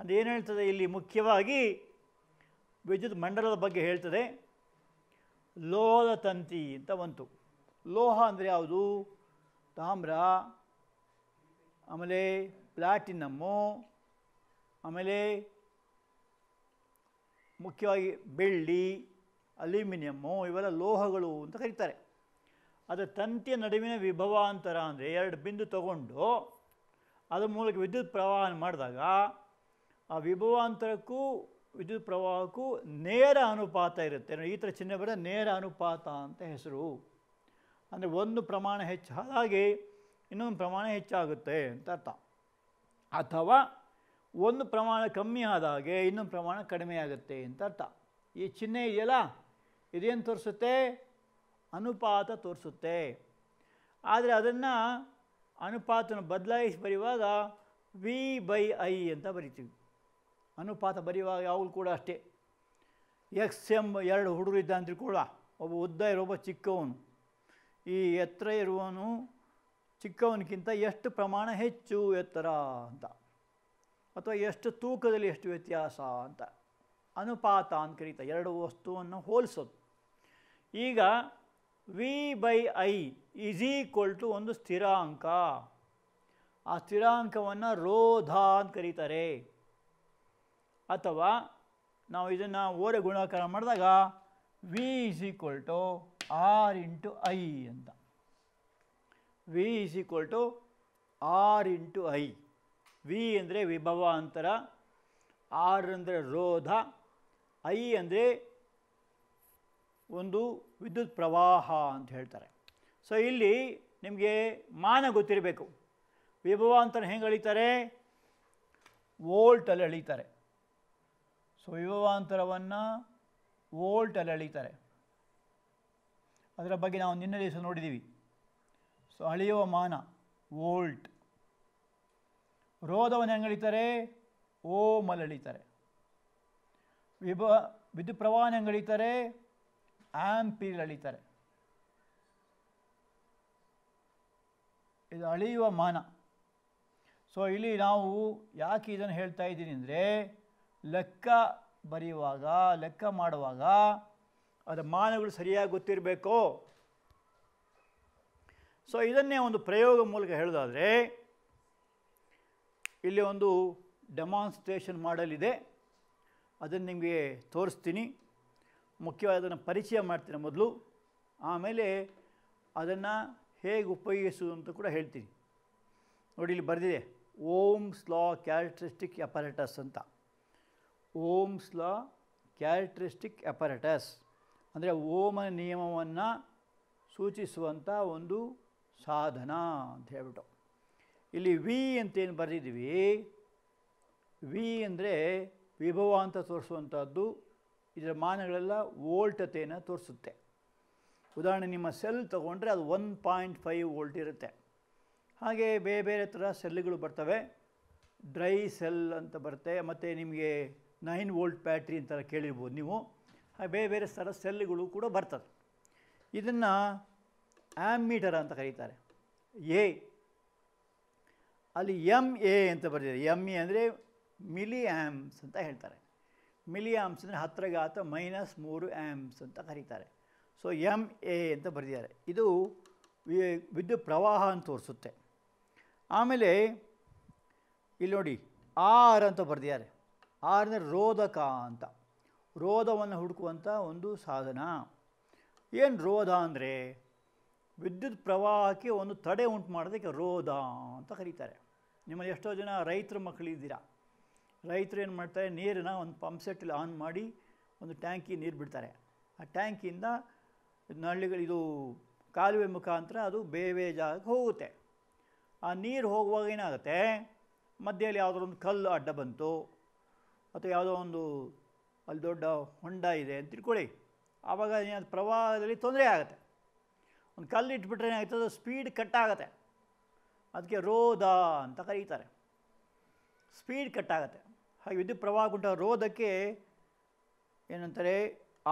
ಅದು ಏನು ಹೇಳ್ತದೆ ಇಲ್ಲಿ ಮುಖ್ಯವಾಗಿ ವಿದ್ಯುತ್ ಮಂಡಲದ ಬಗ್ಗೆ ಹೇಳ್ತದೆ ಲೋಹದ ತಂತಿ ಅಂತ ಬಂತು ಲೋಹ ಅಂದರೆ ಯಾವುದು ತಾಮ್ರ ಆಮೇಲೆ ಪ್ಲಾಟಿನಮ್ಮು ಆಮೇಲೆ ಮುಖ್ಯವಾಗಿ ಬೆಳ್ಳಿ ಅಲ್ಯೂಮಿನಿಯಮ್ಮು ಇವೆಲ್ಲ ಲೋಹಗಳು ಅಂತ ಕರೀತಾರೆ ಅದು ತಂತಿಯ ನಡುವಿನ ವಿಭವಾಂತರ ಅಂದರೆ ಎರಡು ಬಿಂದು ತಗೊಂಡು ಅದರ ಮೂಲಕ ವಿದ್ಯುತ್ ಪ್ರವಾಹ ಮಾಡಿದಾಗ ಆ ವಿಭವಾಂತರಕ್ಕೂ ವಿದ್ಯುತ್ ಪ್ರವಾಹಕ್ಕೂ ನೇರ ಅನುಪಾತ ಇರುತ್ತೆ ಈ ಥರ ಚಿಹ್ನೆ ಬರೆದ ನೇರ ಅನುಪಾತ ಅಂತ ಹೆಸರು ಅಂದರೆ ಒಂದು ಪ್ರಮಾಣ ಹೆಚ್ಚಾದಾಗೆ ಇನ್ನೊಂದು ಪ್ರಮಾಣ ಹೆಚ್ಚಾಗುತ್ತೆ ಅಂತ ಅರ್ಥ ಅಥವಾ ಒಂದು ಪ್ರಮಾಣ ಕಮ್ಮಿ ಆದಾಗೆ ಇನ್ನೊಂದು ಪ್ರಮಾಣ ಆಗುತ್ತೆ ಅಂತ ಅರ್ಥ ಈ ಚಿಹ್ನೆ ಇದೆಯಲ್ಲ ಇದೇನು ತೋರಿಸುತ್ತೆ ಅನುಪಾತ ತೋರಿಸುತ್ತೆ ಆದರೆ ಅದನ್ನು ಅನುಪಾತನ ಬದಲಾಯಿಸಿ ಬರೆಯುವಾಗ ವಿ ಬೈ ಐ ಅಂತ ಬರಿತೀವಿ ಅನುಪಾತ ಬರೆಯುವಾಗ ಯಾವಾಗಲೂ ಕೂಡ ಅಷ್ಟೇ ಎಕ್ಸ್ ಎಮ್ ಎರಡು ಹುಡುಗರು ಇದ್ದ ಅಂತ ಕೂಡ ಒಬ್ಬ ಉದ್ದ ಒಬ್ಬ ಚಿಕ್ಕವನು ಈ ಎತ್ತರ ಇರುವವನು ಚಿಕ್ಕವನಿಗಿಂತ ಎಷ್ಟು ಪ್ರಮಾಣ ಹೆಚ್ಚು ಎತ್ತರ ಅಂತ ಅಥವಾ ಎಷ್ಟು ತೂಕದಲ್ಲಿ ಎಷ್ಟು ವ್ಯತ್ಯಾಸ ಅಂತ ಅನುಪಾತ ಅಂತ ಕರೀತಾ ಎರಡು ವಸ್ತುವನ್ನು ಹೋಲಿಸೋದು ಈಗ V by I is equal to ಒಂದು ಸ್ಥಿರಾಂಕ ಆ ಸ್ಥಿರಾಂಕವನ್ನು ರೋಧ ಅಂತ ಕರೀತಾರೆ ಅಥವಾ ನಾವು ಇದನ್ನು ಓರೆ ಗುಣಾಕಾರ ಮಾಡಿದಾಗ V is equal to R into I ಅಂತ V is equal to R into I V ಅಂದರೆ ವಿಭವ ಅಂತರ ಆರ್ ಅಂದರೆ ರೋಧ ಐ ಅಂದರೆ ಒಂದು ವಿದ್ಯುತ್ ಪ್ರವಾಹ ಅಂತ ಹೇಳ್ತಾರೆ ಸೊ ಇಲ್ಲಿ ನಿಮಗೆ ಮಾನ ಗೊತ್ತಿರಬೇಕು ವಿಭವ ಅಂತ ಹೆಂಗೆ ಅಳೀತಾರೆ ವೋಲ್ಟಲ್ಲಿ ಅಳೀತಾರೆ ಸೊ ವಿಭವಾಂತರವನ್ನು ವೋಲ್ಟಲ್ಲಿ ಅಳೀತಾರೆ ಅದರ ಬಗ್ಗೆ ನಾವು ನಿನ್ನೆ ದಿವಸ ನೋಡಿದ್ದೀವಿ ಸೊ ಅಳೆಯುವ ಮಾನ ವೋಲ್ಟ್ ರೋಧವನ್ನು ಹೆಂಗೆ ಅಳೀತಾರೆ ಓಮಲ್ಲಿ ಅಳೀತಾರೆ ವಿಭ ವಿದ್ಯುತ್ ಪ್ರವಾಹನ ಹೆಂಗೆ ಅಳೀತಾರೆ ಪೀರಿಯಡ್ ಅಳೀತಾರೆ ಇದು ಅಳಿಯುವ ಮಾನ ಸೊ ಇಲ್ಲಿ ನಾವು ಯಾಕೆ ಇದನ್ನು ಹೇಳ್ತಾ ಇದ್ದೀನಿ ಅಂದರೆ ಲೆಕ್ಕ ಬರೆಯುವಾಗ ಲೆಕ್ಕ ಮಾಡುವಾಗ ಅದರ ಮಾನಗಳು ಸರಿಯಾಗಿ ಗೊತ್ತಿರಬೇಕು ಸೊ ಇದನ್ನೇ ಒಂದು ಪ್ರಯೋಗ ಮೂಲಕ ಹೇಳೋದಾದರೆ ಇಲ್ಲಿ ಒಂದು ಡೆಮಾನ್ಸ್ಟ್ರೇಷನ್ ಮಾಡಲಿದೆ ಅದನ್ನು ನಿಮಗೆ ತೋರಿಸ್ತೀನಿ ಮುಖ್ಯವಾದನ್ನು ಪರಿಚಯ ಮಾಡ್ತೀನಿ ಮೊದಲು ಆಮೇಲೆ ಅದನ್ನು ಹೇಗೆ ಉಪಯೋಗಿಸುವುದು ಅಂತ ಕೂಡ ಹೇಳ್ತೀನಿ ನೋಡಿ ಇಲ್ಲಿ ಬರೆದಿದೆ ಓಮ್ ಸ್ಲಾ ಕ್ಯಾರೆಕ್ಟರಿಸ್ಟಿಕ್ ಅಪರೇಟಸ್ ಅಂತ ಓಮ್ ಸ್ಲಾ ಕ್ಯಾರೆಕ್ಟರಿಸ್ಟಿಕ್ ಅಪರೇಟಸ್ ಅಂದರೆ ಓಮನ ನಿಯಮವನ್ನು ಸೂಚಿಸುವಂಥ ಒಂದು ಸಾಧನ ಅಂತ ಹೇಳ್ಬಿಟ್ಟು ಇಲ್ಲಿ ವಿ ಅಂತೇನು ಬರೆದಿದ್ದೀವಿ ವಿ ಅಂದರೆ ವಿಭವ ಅಂತ ತೋರಿಸುವಂಥದ್ದು ಇದರ ಮಾನಗಳೆಲ್ಲ ವೋಲ್ಟತೆಯನ್ನು ತೋರಿಸುತ್ತೆ ಉದಾಹರಣೆ ನಿಮ್ಮ ಸೆಲ್ ತಗೊಂಡ್ರೆ ಅದು ಒನ್ ಪಾಯಿಂಟ್ ಫೈವ್ ವೋಲ್ಟ್ ಇರುತ್ತೆ ಹಾಗೆ ಬೇರೆ ಬೇರೆ ಥರ ಸೆಲ್ಗಳು ಬರ್ತವೆ ಡ್ರೈ ಸೆಲ್ ಅಂತ ಬರುತ್ತೆ ಮತ್ತು ನಿಮಗೆ ನೈನ್ ವೋಲ್ಟ್ ಬ್ಯಾಟ್ರಿ ಅಂತ ಕೇಳಿರ್ಬೋದು ನೀವು ಬೇರೆ ಬೇರೆ ಥರ ಸೆಲ್ಗಳು ಕೂಡ ಬರ್ತದೆ ಇದನ್ನು ಮೀಟರ್ ಅಂತ ಕರೀತಾರೆ ಎ ಅಲ್ಲಿ ಎಮ್ ಎ ಅಂತ ಬರ್ತಿದೆ ಎಮ್ ಎ ಅಂದರೆ ಮಿಲಿ ಆ್ಯಮ್ಸ್ ಅಂತ ಹೇಳ್ತಾರೆ ಮಿಲಿ ಆಮ್ಸ್ ಅಂದರೆ ಗಾತ್ರ ಮೈನಸ್ ಮೂರು ಆ್ಯಮ್ಸ್ ಅಂತ ಕರೀತಾರೆ ಸೊ ಎಮ್ ಎ ಅಂತ ಬರೆದಿದ್ದಾರೆ ಇದು ವಿದ್ಯುತ್ ಪ್ರವಾಹ ಅಂತ ತೋರಿಸುತ್ತೆ ಆಮೇಲೆ ಇಲ್ಲಿ ನೋಡಿ ಆರ್ ಅಂತ ಬರೆದಿದ್ದಾರೆ ಆರ್ ಅಂದರೆ ರೋಧಕ ಅಂತ ರೋಧವನ್ನು ಹುಡುಕುವಂಥ ಒಂದು ಸಾಧನ ಏನು ರೋಧ ಅಂದರೆ ವಿದ್ಯುತ್ ಪ್ರವಾಹಕ್ಕೆ ಒಂದು ತಡೆ ಉಂಟು ಮಾಡೋದಕ್ಕೆ ರೋಧ ಅಂತ ಕರೀತಾರೆ ನಿಮ್ಮಲ್ಲಿ ಎಷ್ಟೋ ಜನ ರೈತರ ಮಕ್ಕಳಿದ್ದೀರಾ ರೈತರು ಏನು ಮಾಡ್ತಾರೆ ನೀರನ್ನು ಒಂದು ಪಂಪ್ ಆನ್ ಮಾಡಿ ಒಂದು ಟ್ಯಾಂಕಿ ನೀರು ಬಿಡ್ತಾರೆ ಆ ಟ್ಯಾಂಕಿಯಿಂದ ನಳ್ಳಿಗಳು ಇದು ಕಾಲುವೆ ಮುಖಾಂತರ ಅದು ಬೇರೆ ಜಾಗಕ್ಕೆ ಹೋಗುತ್ತೆ ಆ ನೀರು ಹೋಗುವಾಗ ಏನಾಗುತ್ತೆ ಮಧ್ಯದಲ್ಲಿ ಯಾವುದೋ ಒಂದು ಕಲ್ಲು ಅಡ್ಡ ಬಂತು ಅಥವಾ ಯಾವುದೋ ಒಂದು ಅಲ್ಲಿ ದೊಡ್ಡ ಹೊಂಡ ಇದೆ ಅಂತ ತಿಳ್ಕೊಳ್ಳಿ ಆವಾಗ ಏನಾದ್ರು ಪ್ರವಾಹದಲ್ಲಿ ತೊಂದರೆ ಆಗುತ್ತೆ ಒಂದು ಕಲ್ಲು ಇಟ್ಬಿಟ್ರೆ ಏನಾಗುತ್ತೆ ಅದು ಸ್ಪೀಡ್ ಕಟ್ ಆಗುತ್ತೆ ಅದಕ್ಕೆ ರೋದ ಅಂತ ಕರೀತಾರೆ ಸ್ಪೀಡ್ ಕಟ್ ಆಗುತ್ತೆ ಹಾಗೆ ವಿದ್ಯುತ್ ಪ್ರವಾಹ ಉಂಟ ರೋಧಕ್ಕೆ ಏನಂತಾರೆ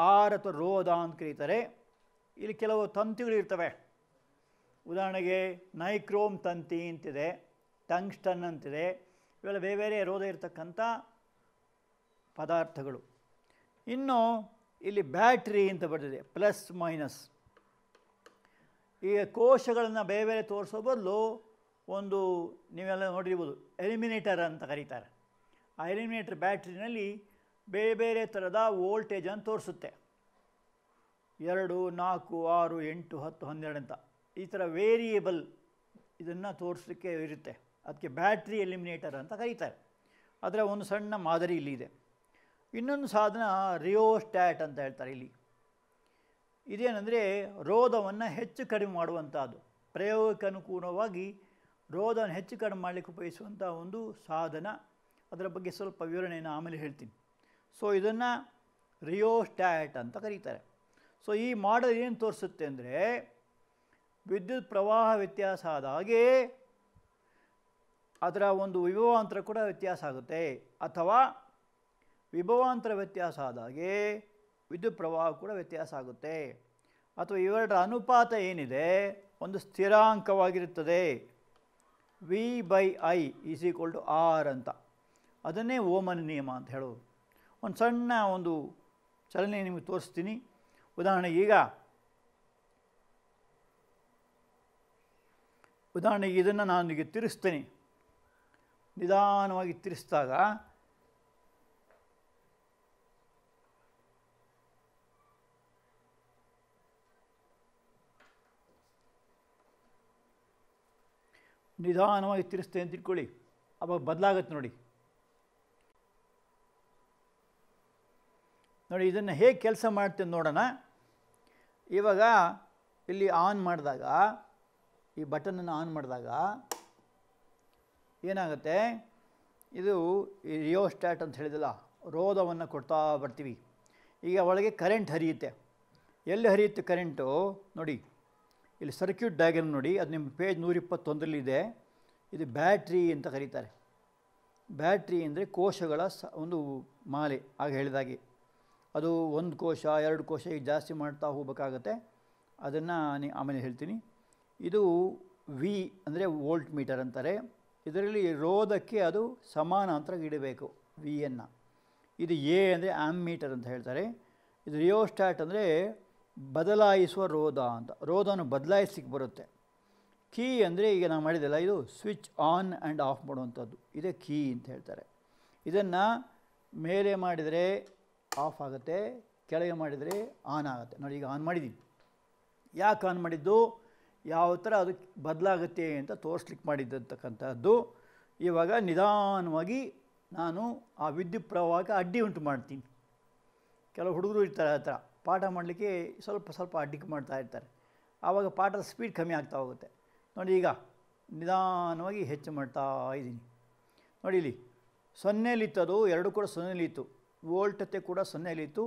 ಆರ್ ಅಥವಾ ರೋಧ ಅಂತ ಕರೀತಾರೆ ಇಲ್ಲಿ ಕೆಲವು ಇರ್ತವೆ ಉದಾಹರಣೆಗೆ ನೈಕ್ರೋಮ್ ತಂತಿ ಅಂತಿದೆ ಟಂಗ್ಸ್ಟನ್ ಅಂತಿದೆ ಇವೆಲ್ಲ ಬೇರೆ ಬೇರೆ ರೋಧ ಇರತಕ್ಕಂಥ ಪದಾರ್ಥಗಳು ಇನ್ನು ಇಲ್ಲಿ ಬ್ಯಾಟ್ರಿ ಅಂತ ಬರ್ತದೆ ಪ್ಲಸ್ ಮೈನಸ್ ಈಗ ಕೋಶಗಳನ್ನು ಬೇರೆ ಬೇರೆ ತೋರಿಸೋ ಬದಲು ಒಂದು ನೀವೆಲ್ಲ ನೋಡಿರ್ಬೋದು ಎಲಿಮಿನೇಟರ್ ಅಂತ ಕರೀತಾರೆ ಆ ಎಲಿಮಿನೇಟರ್ ಬ್ಯಾಟ್ರಿನಲ್ಲಿ ಬೇರೆ ಬೇರೆ ಥರದ ವೋಲ್ಟೇಜನ್ನು ತೋರಿಸುತ್ತೆ ಎರಡು ನಾಲ್ಕು ಆರು ಎಂಟು ಹತ್ತು ಹನ್ನೆರಡು ಅಂತ ಈ ಥರ ವೇರಿಯೇಬಲ್ ಇದನ್ನು ತೋರಿಸಲಿಕ್ಕೆ ಇರುತ್ತೆ ಅದಕ್ಕೆ ಬ್ಯಾಟ್ರಿ ಎಲಿಮಿನೇಟರ್ ಅಂತ ಕರೀತಾರೆ ಅದರ ಒಂದು ಸಣ್ಣ ಮಾದರಿ ಇದೆ ಇನ್ನೊಂದು ಸಾಧನ ರಿಯೋಸ್ಟ್ಯಾಟ್ ಅಂತ ಹೇಳ್ತಾರೆ ಇಲ್ಲಿ ಇದೇನೆಂದರೆ ರೋಧವನ್ನು ಹೆಚ್ಚು ಕಡಿಮೆ ಮಾಡುವಂಥದ್ದು ಪ್ರಯೋಗಕ್ಕೆ ಅನುಕೂಲವಾಗಿ ರೋಧವನ್ನು ಹೆಚ್ಚು ಕಡಿಮೆ ಮಾಡಲಿಕ್ಕೆ ಉಪಯೋಗಿಸುವಂಥ ಒಂದು ಸಾಧನ ಅದರ ಬಗ್ಗೆ ಸ್ವಲ್ಪ ವಿವರಣೆಯನ್ನು ಆಮೇಲೆ ಹೇಳ್ತೀನಿ ಸೊ ಇದನ್ನು ರಿಯೋಸ್ಟ್ಯಾಟ್ ಅಂತ ಕರೀತಾರೆ ಸೊ ಈ ಮಾಡಲ್ ಏನು ತೋರಿಸುತ್ತೆ ಅಂದರೆ ವಿದ್ಯುತ್ ಪ್ರವಾಹ ವ್ಯತ್ಯಾಸ ಆದಾಗೆ ಅದರ ಒಂದು ವಿಭವಾಂತರ ಕೂಡ ವ್ಯತ್ಯಾಸ ಆಗುತ್ತೆ ಅಥವಾ ವಿಭವಾಂತರ ವ್ಯತ್ಯಾಸ ಆದಾಗೆ ವಿದ್ಯುತ್ ಪ್ರವಾಹ ಕೂಡ ವ್ಯತ್ಯಾಸ ಆಗುತ್ತೆ ಅಥವಾ ಇವೆರಡರ ಅನುಪಾತ ಏನಿದೆ ಒಂದು ಸ್ಥಿರಾಂಕವಾಗಿರುತ್ತದೆ V by I is equal to R ಅಂತ ಅದನ್ನೇ ಓಮನ ನಿಯಮ ಅಂತ ಹೇಳೋದು ಒಂದು ಸಣ್ಣ ಒಂದು ಚಲನೆ ನಿಮಗೆ ತೋರಿಸ್ತೀನಿ ಉದಾಹರಣೆಗೆ ಈಗ ಉದಾಹರಣೆಗೆ ಇದನ್ನು ನಾನು ನಿಮಗೆ ತಿರುಸ್ತೇನೆ ನಿಧಾನವಾಗಿ ತಿರುಸ್ದಾಗ ನಿಧಾನವಾಗಿ ತಿರುಸ್ತೇನೆ ಅಂತ ತಿಳ್ಕೊಳ್ಳಿ ಅವಾಗ ಬದಲಾಗತ್ತೆ ನೋಡಿ ನೋಡಿ ಇದನ್ನು ಹೇಗೆ ಕೆಲಸ ಮಾಡ್ತೀನಿ ನೋಡೋಣ ಇವಾಗ ಇಲ್ಲಿ ಆನ್ ಮಾಡಿದಾಗ ಈ ಬಟನನ್ನು ಆನ್ ಮಾಡಿದಾಗ ಏನಾಗುತ್ತೆ ಇದು ಈ ರಿಯೋಸ್ಟ್ಯಾಟ್ ಅಂತ ಹೇಳಿದಲ್ಲ ರೋಧವನ್ನು ಕೊಡ್ತಾ ಬರ್ತೀವಿ ಈಗ ಒಳಗೆ ಕರೆಂಟ್ ಹರಿಯುತ್ತೆ ಎಲ್ಲಿ ಹರಿಯುತ್ತೆ ಕರೆಂಟು ನೋಡಿ ಇಲ್ಲಿ ಸರ್ಕ್ಯೂಟ್ ಡಯಾಗ್ರಾಮ್ ನೋಡಿ ಅದು ನಿಮ್ಮ ಪೇಜ್ ನೂರಿಪ್ಪತ್ತೊಂದರಲ್ಲಿದೆ ಇದು ಬ್ಯಾಟ್ರಿ ಅಂತ ಕರೀತಾರೆ ಬ್ಯಾಟ್ರಿ ಅಂದರೆ ಕೋಶಗಳ ಸ ಒಂದು ಮಾಲೆ ಆಗ ಹೇಳಿದಾಗೆ ಅದು ಒಂದು ಕೋಶ ಎರಡು ಕೋಶ ಈಗ ಜಾಸ್ತಿ ಮಾಡ್ತಾ ಹೋಗಬೇಕಾಗತ್ತೆ ಅದನ್ನು ಆಮೇಲೆ ಹೇಳ್ತೀನಿ ಇದು ವಿ ಅಂದರೆ ವೋಲ್ಟ್ ಮೀಟರ್ ಅಂತಾರೆ ಇದರಲ್ಲಿ ರೋಧಕ್ಕೆ ಅದು ಸಮಾನಾಂತರ ಇಡಬೇಕು ವಿಯನ್ನು ಇದು ಎ ಅಂದರೆ ಆಮ್ ಮೀಟರ್ ಅಂತ ಹೇಳ್ತಾರೆ ಇದು ರಿಯೋಸ್ಟಾಟ್ ಅಂದರೆ ಬದಲಾಯಿಸುವ ರೋಧ ಅಂತ ರೋಧವನ್ನು ಬದಲಾಯಿಸಲಿಕ್ಕೆ ಬರುತ್ತೆ ಕೀ ಅಂದರೆ ಈಗ ನಾವು ಮಾಡಿದೆಲ್ಲ ಇದು ಸ್ವಿಚ್ ಆನ್ ಆ್ಯಂಡ್ ಆಫ್ ಮಾಡುವಂಥದ್ದು ಇದೇ ಕೀ ಅಂತ ಹೇಳ್ತಾರೆ ಇದನ್ನು ಮೇಲೆ ಮಾಡಿದರೆ ಆಫ್ ಆಗುತ್ತೆ ಕೆಳಗೆ ಮಾಡಿದರೆ ಆನ್ ಆಗುತ್ತೆ ನೋಡಿ ಈಗ ಆನ್ ಮಾಡಿದ್ದೀನಿ ಯಾಕೆ ಆನ್ ಮಾಡಿದ್ದು ಯಾವ ಥರ ಅದು ಬದಲಾಗುತ್ತೆ ಅಂತ ತೋರಿಸ್ಲಿಕ್ಕೆ ಮಾಡಿದ್ದಂತಕ್ಕಂಥದ್ದು ಇವಾಗ ನಿಧಾನವಾಗಿ ನಾನು ಆ ವಿದ್ಯುತ್ ಪ್ರವಾಹಕ್ಕೆ ಅಡ್ಡಿ ಉಂಟು ಮಾಡ್ತೀನಿ ಕೆಲವು ಹುಡುಗರು ಇರ್ತಾರೆ ಆ ಥರ ಪಾಠ ಮಾಡಲಿಕ್ಕೆ ಸ್ವಲ್ಪ ಸ್ವಲ್ಪ ಅಡ್ಡಿ ಮಾಡ್ತಾ ಇರ್ತಾರೆ ಆವಾಗ ಪಾಠದ ಸ್ಪೀಡ್ ಕಮ್ಮಿ ಆಗ್ತಾ ಹೋಗುತ್ತೆ ನೋಡಿ ಈಗ ನಿಧಾನವಾಗಿ ಹೆಚ್ಚು ಮಾಡ್ತಾ ಇದ್ದೀನಿ ನೋಡಿ ಇಲ್ಲಿ ಅದು ಎರಡು ಕೂಡ ಸೊನ್ನೆಲಿತ್ತು ವೋಲ್ಟತೆ ಕೂಡ ಸೊನ್ನೆಯಲ್ಲಿತ್ತು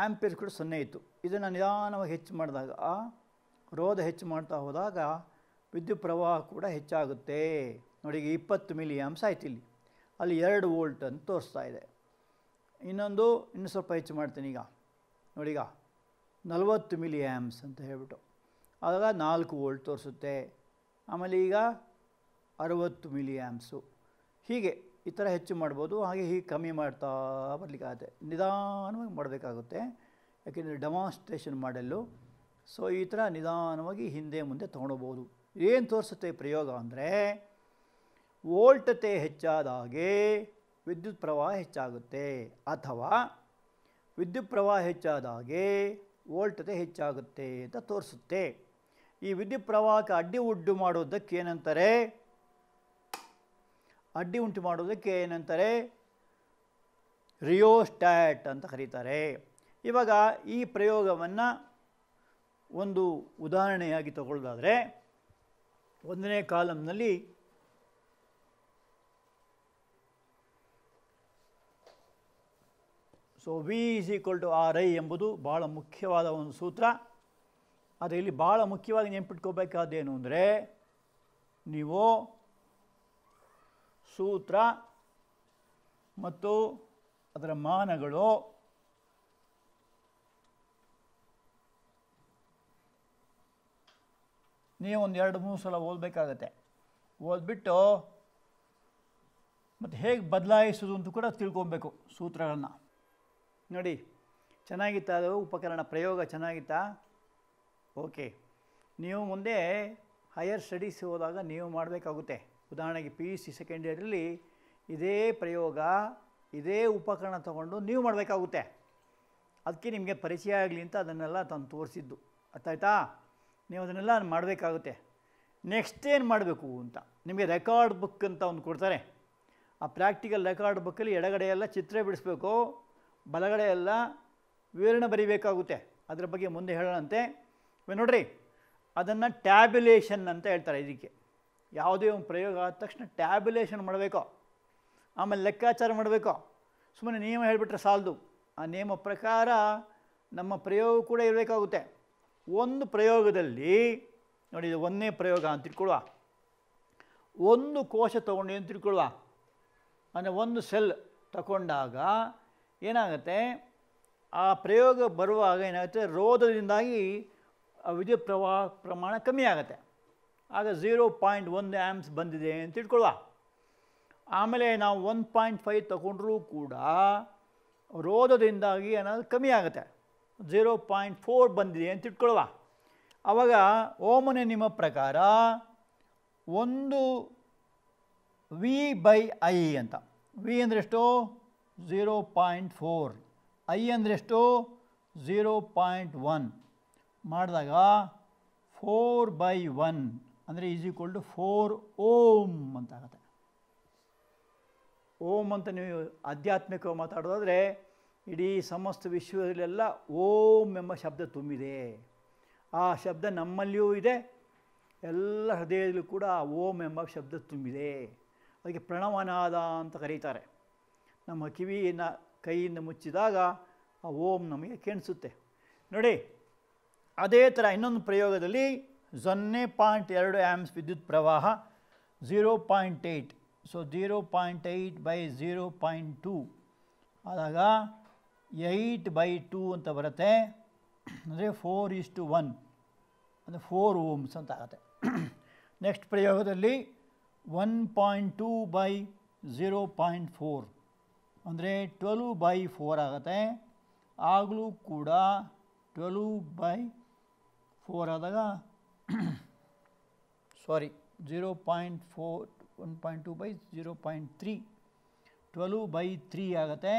ಆ್ಯಂಪೇರ್ಸ್ ಕೂಡ ಸೊನ್ನೆ ಇತ್ತು ಇದನ್ನು ನಿಧಾನವಾಗಿ ಹೆಚ್ಚು ಮಾಡಿದಾಗ ಆ ರೋಧ ಹೆಚ್ಚು ಮಾಡ್ತಾ ಹೋದಾಗ ವಿದ್ಯುತ್ ಪ್ರವಾಹ ಕೂಡ ಹೆಚ್ಚಾಗುತ್ತೆ ನೋಡಿ ಈಗ ಇಪ್ಪತ್ತು ಮಿಲಿ ಅಂಶ ಆಯ್ತು ಇಲ್ಲಿ ಅಲ್ಲಿ ಎರಡು ವೋಲ್ಟ್ ಅಂತ ತೋರಿಸ್ತಾ ಇದೆ ಇನ್ನೊಂದು ಇನ್ನು ಸ್ವಲ್ಪ ಹೆಚ್ಚು ಮಾಡ್ತೀನಿ ಈಗ ನೋಡಿಗ ನಲವತ್ತು ಮಿಲಿ ಆ್ಯಮ್ಸ್ ಅಂತ ಹೇಳ್ಬಿಟ್ಟು ಆಗ ನಾಲ್ಕು ವೋಲ್ಟ್ ತೋರಿಸುತ್ತೆ ಆಮೇಲೆ ಈಗ ಅರವತ್ತು ಮಿಲಿ ಆ್ಯಮ್ಸು ಹೀಗೆ ಈ ಥರ ಹೆಚ್ಚು ಮಾಡ್ಬೋದು ಹಾಗೆ ಹೀಗೆ ಕಮ್ಮಿ ಮಾಡ್ತಾ ಬರಲಿಕ್ಕಾಗುತ್ತೆ ನಿಧಾನವಾಗಿ ಮಾಡಬೇಕಾಗುತ್ತೆ ಯಾಕೆಂದರೆ ಡೆಮಾನ್ಸ್ಟ್ರೇಷನ್ ಮಾಡಲು ಸೊ ಈ ಥರ ನಿಧಾನವಾಗಿ ಹಿಂದೆ ಮುಂದೆ ತೊಗೊಳ್ಬೋದು ಏನು ತೋರಿಸುತ್ತೆ ಪ್ರಯೋಗ ಅಂದರೆ ವೋಲ್ಟತೆ ಹೆಚ್ಚಾದಾಗೆ ವಿದ್ಯುತ್ ಪ್ರವಾಹ ಹೆಚ್ಚಾಗುತ್ತೆ ಅಥವಾ ವಿದ್ಯುತ್ ಪ್ರವಾಹ ಹೆಚ್ಚಾದಾಗೆ ವೋಲ್ಟತೆ ಹೆಚ್ಚಾಗುತ್ತೆ ಅಂತ ತೋರಿಸುತ್ತೆ ಈ ವಿದ್ಯುತ್ ಪ್ರವಾಹಕ್ಕೆ ಅಡ್ಡಿ ಉಡ್ಡು ಏನಂತಾರೆ ಅಡ್ಡಿ ಉಂಟು ಮಾಡೋದಕ್ಕೆ ಏನಂತಾರೆ ರಿಯೋಸ್ಟ್ಯಾಟ್ ಅಂತ ಕರೀತಾರೆ ಇವಾಗ ಈ ಪ್ರಯೋಗವನ್ನು ಒಂದು ಉದಾಹರಣೆಯಾಗಿ ತಗೊಳ್ಳೋದಾದರೆ ಒಂದನೇ ಕಾಲಂನಲ್ಲಿ so V is equal to R I ಎಂಬುದು ಭಾಳ ಮುಖ್ಯವಾದ ಒಂದು ಸೂತ್ರ ಆದರೆ ಇಲ್ಲಿ ಭಾಳ ಮುಖ್ಯವಾಗಿ ನೆನ್ಪಿಟ್ಕೋಬೇಕಾದೇನು ಅಂದರೆ ನೀವು ಸೂತ್ರ ಮತ್ತು ಅದರ ಮಾನಗಳು ನೀವು ಒಂದು ಎರಡು ಮೂರು ಸಲ ಓದಬೇಕಾಗತ್ತೆ ಓದ್ಬಿಟ್ಟು ಮತ್ತು ಹೇಗೆ ಬದಲಾಯಿಸೋದು ಅಂತ ಕೂಡ ತಿಳ್ಕೊಬೇಕು ಸೂತ್ರಗಳನ್ನು ನೋಡಿ ಚೆನ್ನಾಗಿತ್ತಾ ಅದು ಉಪಕರಣ ಪ್ರಯೋಗ ಚೆನ್ನಾಗಿತ್ತಾ ಓಕೆ ನೀವು ಮುಂದೆ ಹೈಯರ್ ಸ್ಟಡೀಸ್ ಹೋದಾಗ ನೀವು ಮಾಡಬೇಕಾಗುತ್ತೆ ಉದಾಹರಣೆಗೆ ಪಿ ಯು ಸಿ ಸೆಕೆಂಡ್ ಇಯರಲ್ಲಿ ಇದೇ ಪ್ರಯೋಗ ಇದೇ ಉಪಕರಣ ತಗೊಂಡು ನೀವು ಮಾಡಬೇಕಾಗುತ್ತೆ ಅದಕ್ಕೆ ನಿಮಗೆ ಪರಿಚಯ ಆಗಲಿ ಅಂತ ಅದನ್ನೆಲ್ಲ ತಾನು ತೋರಿಸಿದ್ದು ಅರ್ಥಾಯ್ತಾ ನೀವು ಅದನ್ನೆಲ್ಲ ಮಾಡಬೇಕಾಗುತ್ತೆ ನೆಕ್ಸ್ಟ್ ಏನು ಮಾಡಬೇಕು ಅಂತ ನಿಮಗೆ ರೆಕಾರ್ಡ್ ಬುಕ್ ಅಂತ ಒಂದು ಕೊಡ್ತಾರೆ ಆ ಪ್ರಾಕ್ಟಿಕಲ್ ರೆಕಾರ್ಡ್ ಬುಕ್ಕಲ್ಲಿ ಎಡಗಡೆಯೆಲ್ಲ ಚಿತ್ರ ಬಿಡಿಸ್ಬೇಕು ಬಲಗಡೆಯೆಲ್ಲ ವಿವರಣೆ ಬರಿಬೇಕಾಗುತ್ತೆ ಅದರ ಬಗ್ಗೆ ಮುಂದೆ ಹೇಳೋಣಂತೆ ನೋಡಿರಿ ಅದನ್ನು ಟ್ಯಾಬ್ಯುಲೇಷನ್ ಅಂತ ಹೇಳ್ತಾರೆ ಇದಕ್ಕೆ ಯಾವುದೇ ಒಂದು ಪ್ರಯೋಗ ಆದ ತಕ್ಷಣ ಟ್ಯಾಬ್ಯುಲೇಷನ್ ಮಾಡಬೇಕು ಆಮೇಲೆ ಲೆಕ್ಕಾಚಾರ ಮಾಡಬೇಕು ಸುಮ್ಮನೆ ನಿಯಮ ಹೇಳಿಬಿಟ್ರೆ ಸಾಲದು ಆ ನಿಯಮ ಪ್ರಕಾರ ನಮ್ಮ ಪ್ರಯೋಗ ಕೂಡ ಇರಬೇಕಾಗುತ್ತೆ ಒಂದು ಪ್ರಯೋಗದಲ್ಲಿ ನೋಡಿ ಇದು ಒಂದನೇ ಪ್ರಯೋಗ ಅಂತ ತಿಳ್ಕೊಳ್ಳುವ ಒಂದು ಕೋಶ ತೊಗೊಂಡು ಅಂತ ತಿಳ್ಕೊಳ್ಳುವ ಅಂದರೆ ಒಂದು ಸೆಲ್ ತಗೊಂಡಾಗ ಏನಾಗುತ್ತೆ ಆ ಪ್ರಯೋಗ ಬರುವಾಗ ಏನಾಗುತ್ತೆ ರೋಧದಿಂದಾಗಿ ವಿದ್ಯುತ್ ಪ್ರವಾಹ ಪ್ರಮಾಣ ಕಮ್ಮಿ ಆಗುತ್ತೆ ಆಗ ಝೀರೋ ಪಾಯಿಂಟ್ ಒಂದು ಆ್ಯಮ್ಸ್ ಬಂದಿದೆ ಅಂತ ಇಟ್ಕೊಳ್ಳುವ ಆಮೇಲೆ ನಾವು ಒನ್ ಪಾಯಿಂಟ್ ಫೈವ್ ತಗೊಂಡ್ರೂ ಕೂಡ ರೋಧದಿಂದಾಗಿ ಏನಾದರೂ ಕಮ್ಮಿ ಆಗುತ್ತೆ ಝೀರೋ ಪಾಯಿಂಟ್ ಫೋರ್ ಬಂದಿದೆ ಅಂತ ಇಟ್ಕೊಳ್ಳುವ ಆವಾಗ ಓಮನೆ ನಿಮ್ಮ ಪ್ರಕಾರ ಒಂದು ವಿ ಬೈ ಐ ಅಂತ ವಿ ಅಂದರೆಷ್ಟು ಝೀರೋ ಪಾಯಿಂಟ್ ಫೋರ್ ಐ ಅಂದರೆಷ್ಟು ಝೀರೋ ಪಾಯಿಂಟ್ ಒನ್ ಮಾಡಿದಾಗ ಫೋರ್ ಬೈ ಒನ್ ಅಂದರೆ is equal to four ohm ಅಂತಾಗುತ್ತೆ ಓಂ ಅಂತ ನೀವು ಆಧ್ಯಾತ್ಮಿಕವಾಗಿ ಮಾತಾಡೋದಾದರೆ ಇಡೀ ಸಮಸ್ತ ವಿಶ್ವದಲ್ಲೆಲ್ಲ ಓಂ ಎಂಬ ಶಬ್ದ ತುಂಬಿದೆ ಆ ಶಬ್ದ ನಮ್ಮಲ್ಲಿಯೂ ಇದೆ ಎಲ್ಲ ಹೃದಯದಲ್ಲೂ ಕೂಡ ಓಂ ಎಂಬ ಶಬ್ದ ತುಂಬಿದೆ ಅದಕ್ಕೆ ಪ್ರಣವನಾದ ಅಂತ ಕರೀತಾರೆ ನಮ್ಮ ಕಿವಿಯನ್ನು ಕೈಯಿಂದ ಮುಚ್ಚಿದಾಗ ಆ ಓಂ ನಮಗೆ ಕೇಣಿಸುತ್ತೆ ನೋಡಿ ಅದೇ ಥರ ಇನ್ನೊಂದು ಪ್ರಯೋಗದಲ್ಲಿ ಸೊನ್ನೆ ಪಾಯಿಂಟ್ ಎರಡು ಆ್ಯಮ್ಸ್ ವಿದ್ಯುತ್ ಪ್ರವಾಹ zero point eight so zero point eight by zero point two ಆದಾಗ ಏಯ್ಟ್ ಬೈ ಟೂ ಅಂತ ಬರುತ್ತೆ ಅಂದರೆ ಫೋರ್ ಈಸ್ ಟು ಒನ್ ಅಂದರೆ ಫೋರ್ ಓಮ್ಸ್ ಅಂತ ಆಗುತ್ತೆ ನೆಕ್ಸ್ಟ್ ಪ್ರಯೋಗದಲ್ಲಿ one point two by zero point four ಅಂದರೆ ಟ್ವೆಲ್ವ್ ಬೈ ಫೋರ್ ಆಗುತ್ತೆ ಆಗಲೂ ಕೂಡ ಟ್ವೆಲ್ವ್ ಬೈ ಫೋರ್ ಆದಾಗ point four one point two by zero point three twelve by three ಆಗುತ್ತೆ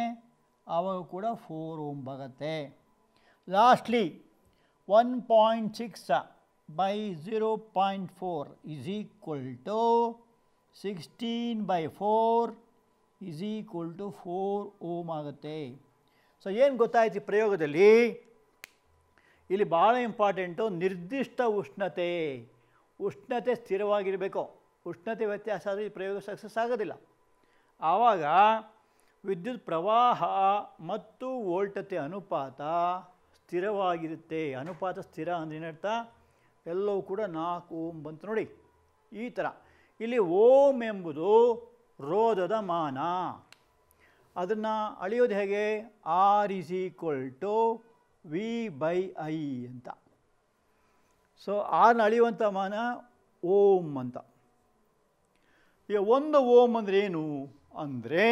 ಆವಾಗ ಕೂಡ ಫೋರ್ ಓಮ್ ಬರುತ್ತೆ lastly one point six by zero point four is equal to sixteen by four is equal to four ohm ಆಗುತ್ತೆ so ಏನು ಗೊತ್ತಾಯಿತು ಪ್ರಯೋಗದಲ್ಲಿ ಇಲ್ಲಿ ಭಾಳ ಇಂಪಾರ್ಟೆಂಟು ನಿರ್ದಿಷ್ಟ ಉಷ್ಣತೆ ಉಷ್ಣತೆ ಸ್ಥಿರವಾಗಿರಬೇಕು ಉಷ್ಣತೆ ವ್ಯತ್ಯಾಸ ಆದರೆ ಈ ಪ್ರಯೋಗ ಸಕ್ಸಸ್ ಆಗೋದಿಲ್ಲ ಆವಾಗ ವಿದ್ಯುತ್ ಪ್ರವಾಹ ಮತ್ತು ವೋಲ್ಟತೆ ಅನುಪಾತ ಸ್ಥಿರವಾಗಿರುತ್ತೆ ಅನುಪಾತ ಸ್ಥಿರ ಅಂದರೆ ಏನರ್ಥ ಎಲ್ಲವೂ ಕೂಡ ನಾಲ್ಕು ಓಮ್ ಬಂತು ನೋಡಿ ಈ ಥರ ಇಲ್ಲಿ ಓಮ್ ಎಂಬುದು ರೋಧದ ಮಾನ ಅದನ್ನು ಅಳೆಯೋದು ಹೇಗೆ R equal to V by I ಅಂತ ಸೊ ಆ ಅಳಿಯುವಂಥ ಮಾನ ಓಂ ಅಂತ ಈಗ ಒಂದು ಓಂ ಅಂದರೆ ಏನು ಅಂದರೆ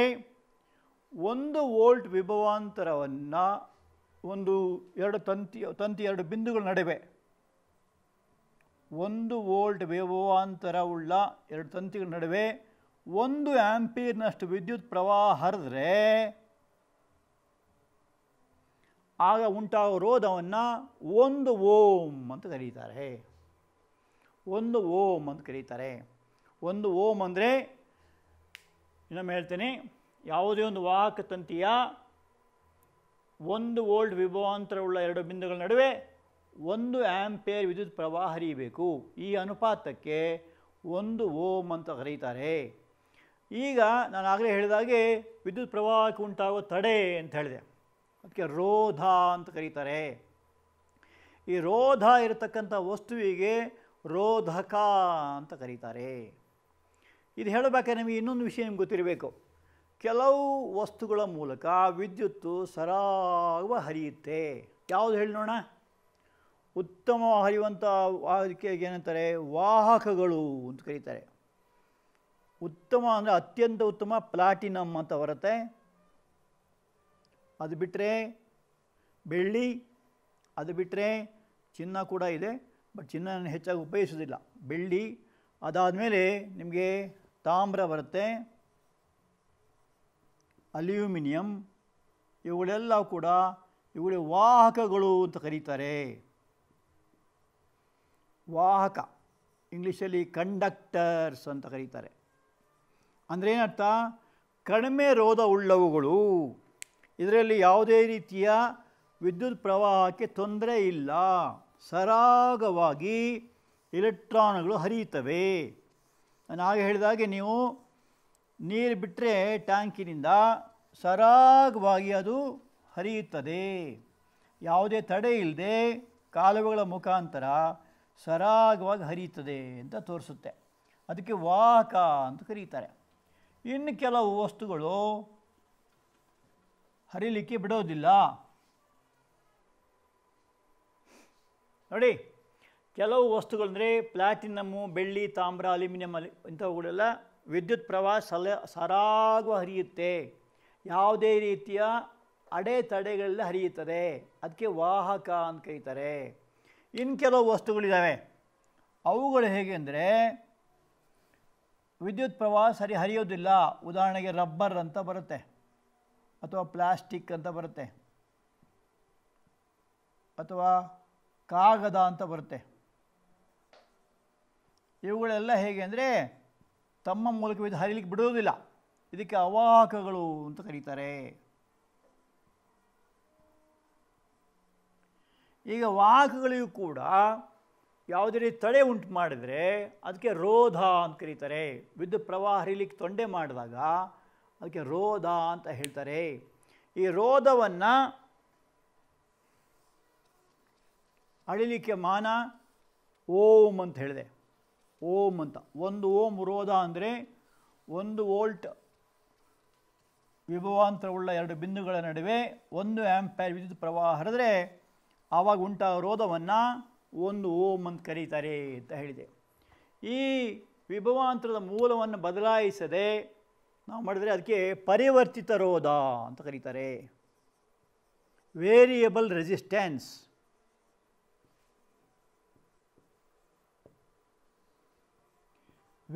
ಒಂದು ವೋಲ್ಟ್ ವಿಭವಾಂತರವನ್ನು ಒಂದು ಎರಡು ತಂತಿ ತಂತಿ ಎರಡು ಬಿಂದುಗಳ ನಡುವೆ ಒಂದು ವೋಲ್ಟ್ ವಿಭವಾಂತರವುಳ್ಳ ಎರಡು ತಂತಿಗಳ ನಡುವೆ ಒಂದು ಆ್ಯಂಪಿಯರ್ನಷ್ಟು ವಿದ್ಯುತ್ ಪ್ರವಾಹ ಹರಿದ್ರೆ ಆಗ ಉಂಟಾಗೋ ರೋಧವನ್ನು ಒಂದು ಓಂ ಅಂತ ಕರೀತಾರೆ ಒಂದು ಓಂ ಅಂತ ಕರೀತಾರೆ ಒಂದು ಓಂ ಅಂದರೆ ಇನ್ನೊಮ್ಮೆ ಹೇಳ್ತೇನೆ ಯಾವುದೇ ಒಂದು ವಾಹಕ ತಂತಿಯ ಒಂದು ವೋಲ್ಟ್ ಉಳ್ಳ ಎರಡು ಬಿಂದುಗಳ ನಡುವೆ ಒಂದು ಆ್ಯಂಪೇರ್ ವಿದ್ಯುತ್ ಪ್ರವಾಹ ಹರಿಯಬೇಕು ಈ ಅನುಪಾತಕ್ಕೆ ಒಂದು ಓಂ ಅಂತ ಕರೀತಾರೆ ಈಗ ನಾನು ಆಗಲೇ ಹೇಳಿದಾಗೆ ವಿದ್ಯುತ್ ಪ್ರವಾಹಕ್ಕೆ ಉಂಟಾಗೋ ತಡೆ ಅಂತ ಹೇಳಿದೆ ಅದಕ್ಕೆ ರೋಧ ಅಂತ ಕರೀತಾರೆ ಈ ರೋಧ ಇರತಕ್ಕಂಥ ವಸ್ತುವಿಗೆ ರೋಧಕ ಅಂತ ಕರೀತಾರೆ ಇದು ಹೇಳಬೇಕಾದ್ರೆ ನಮಗೆ ಇನ್ನೊಂದು ವಿಷಯ ನಿಮ್ಗೆ ಗೊತ್ತಿರಬೇಕು ಕೆಲವು ವಸ್ತುಗಳ ಮೂಲಕ ವಿದ್ಯುತ್ತು ಸರಾಗುವ ಹರಿಯುತ್ತೆ ಯಾವುದು ಹೇಳಿ ನೋಡೋಣ ಉತ್ತಮ ಹರಿಯುವಂಥ ಅದಕ್ಕೆ ಏನಂತಾರೆ ವಾಹಕಗಳು ಅಂತ ಕರೀತಾರೆ ಉತ್ತಮ ಅಂದರೆ ಅತ್ಯಂತ ಉತ್ತಮ ಪ್ಲಾಟಿನಮ್ ಅಂತ ಬರುತ್ತೆ ಅದು ಬಿಟ್ಟರೆ ಬೆಳ್ಳಿ ಅದು ಬಿಟ್ಟರೆ ಚಿನ್ನ ಕೂಡ ಇದೆ ಬಟ್ ಚಿನ್ನ ಹೆಚ್ಚಾಗಿ ಉಪಯೋಗಿಸೋದಿಲ್ಲ ಬೆಳ್ಳಿ ಅದಾದಮೇಲೆ ನಿಮಗೆ ತಾಮ್ರ ಬರುತ್ತೆ ಅಲ್ಯೂಮಿನಿಯಂ ಇವುಗಳೆಲ್ಲ ಕೂಡ ಇವುಗಳ ವಾಹಕಗಳು ಅಂತ ಕರೀತಾರೆ ವಾಹಕ ಇಂಗ್ಲೀಷಲ್ಲಿ ಕಂಡಕ್ಟರ್ಸ್ ಅಂತ ಕರೀತಾರೆ ಅಂದರೆ ಏನರ್ಥ ಕಡಿಮೆ ಉಳ್ಳವುಗಳು ಇದರಲ್ಲಿ ಯಾವುದೇ ರೀತಿಯ ವಿದ್ಯುತ್ ಪ್ರವಾಹಕ್ಕೆ ತೊಂದರೆ ಇಲ್ಲ ಸರಾಗವಾಗಿ ಇಲೆಕ್ಟ್ರಾನ್ಗಳು ಹರಿಯುತ್ತವೆ ನಾನು ಹಾಗೆ ಹೇಳಿದಾಗೆ ನೀವು ನೀರು ಬಿಟ್ಟರೆ ಟ್ಯಾಂಕಿನಿಂದ ಸರಾಗವಾಗಿ ಅದು ಹರಿಯುತ್ತದೆ ಯಾವುದೇ ತಡೆ ಇಲ್ಲದೆ ಕಾಲುವೆಗಳ ಮುಖಾಂತರ ಸರಾಗವಾಗಿ ಹರಿಯುತ್ತದೆ ಅಂತ ತೋರಿಸುತ್ತೆ ಅದಕ್ಕೆ ವಾಹಕ ಅಂತ ಕರೀತಾರೆ ಇನ್ನು ಕೆಲವು ವಸ್ತುಗಳು ಹರಿಲಿಕ್ಕೆ ಬಿಡೋದಿಲ್ಲ ನೋಡಿ ಕೆಲವು ವಸ್ತುಗಳಂದರೆ ಪ್ಲಾಟಿನಮ್ಮು ಬೆಳ್ಳಿ ತಾಮ್ರ ಅಲ್ಯೂಮಿನಿಯಂ ಅಲ್ಲಿ ಇಂಥವುಗಳೆಲ್ಲ ವಿದ್ಯುತ್ ಪ್ರವಾಹ ಸಲ ಸರಾಗುವ ಹರಿಯುತ್ತೆ ಯಾವುದೇ ರೀತಿಯ ಅಡೆತಡೆಗಳಲ್ಲಿ ಹರಿಯುತ್ತದೆ ಅದಕ್ಕೆ ವಾಹಕ ಅಂತ ಕರೀತಾರೆ ಇನ್ನು ಕೆಲವು ವಸ್ತುಗಳಿದ್ದಾವೆ ಅವುಗಳು ಹೇಗೆ ಅಂದರೆ ವಿದ್ಯುತ್ ಪ್ರವಾಹ ಸರಿ ಹರಿಯೋದಿಲ್ಲ ಉದಾಹರಣೆಗೆ ರಬ್ಬರ್ ಅಂತ ಬರುತ್ತೆ ಅಥವಾ ಪ್ಲಾಸ್ಟಿಕ್ ಅಂತ ಬರುತ್ತೆ ಅಥವಾ ಕಾಗದ ಅಂತ ಬರುತ್ತೆ ಇವುಗಳೆಲ್ಲ ಹೇಗೆ ಅಂದರೆ ತಮ್ಮ ಮೂಲಕ ಇದು ಹರಿಲಿಕ್ಕೆ ಬಿಡೋದಿಲ್ಲ ಇದಕ್ಕೆ ಅವಾಹಕಗಳು ಅಂತ ಕರೀತಾರೆ ಈಗ ವಾಹಕಗಳಿಗೂ ಕೂಡ ಯಾವುದೇ ರೀತಿ ತಡೆ ಉಂಟು ಮಾಡಿದರೆ ಅದಕ್ಕೆ ರೋಧ ಅಂತ ಕರೀತಾರೆ ವಿದ್ಯುತ್ ಪ್ರವಾಹ ಹರಿಲಿಕ್ಕೆ ತೊಂಡೆ ಮಾಡಿದಾಗ ಅದಕ್ಕೆ ರೋಧ ಅಂತ ಹೇಳ್ತಾರೆ ಈ ರೋಧವನ್ನು ಅಳಿಲಿಕ್ಕೆ ಮಾನ ಓಂ ಅಂತ ಹೇಳಿದೆ ಓಂ ಅಂತ ಒಂದು ಓಂ ರೋಧ ಅಂದರೆ ಒಂದು ವೋಲ್ಟ್ ವಿಭವಾಂತರವುಳ್ಳ ಎರಡು ಬಿಂದುಗಳ ನಡುವೆ ಒಂದು ಆ್ಯಂಪೈರ್ ವಿದ್ಯುತ್ ಪ್ರವಾಹ ಹರಿದ್ರೆ ಆವಾಗ ಉಂಟಾಗ ರೋಧವನ್ನು ಒಂದು ಓಂ ಅಂತ ಕರೀತಾರೆ ಅಂತ ಹೇಳಿದೆ ಈ ವಿಭವಾಂತರದ ಮೂಲವನ್ನು ಬದಲಾಯಿಸದೆ ನಾವು ಮಾಡಿದರೆ ಅದಕ್ಕೆ ಪರಿವರ್ತಿತ ರೋಧ ಅಂತ ಕರೀತಾರೆ ವೇರಿಯಬಲ್ ರೆಸಿಸ್ಟೆನ್ಸ್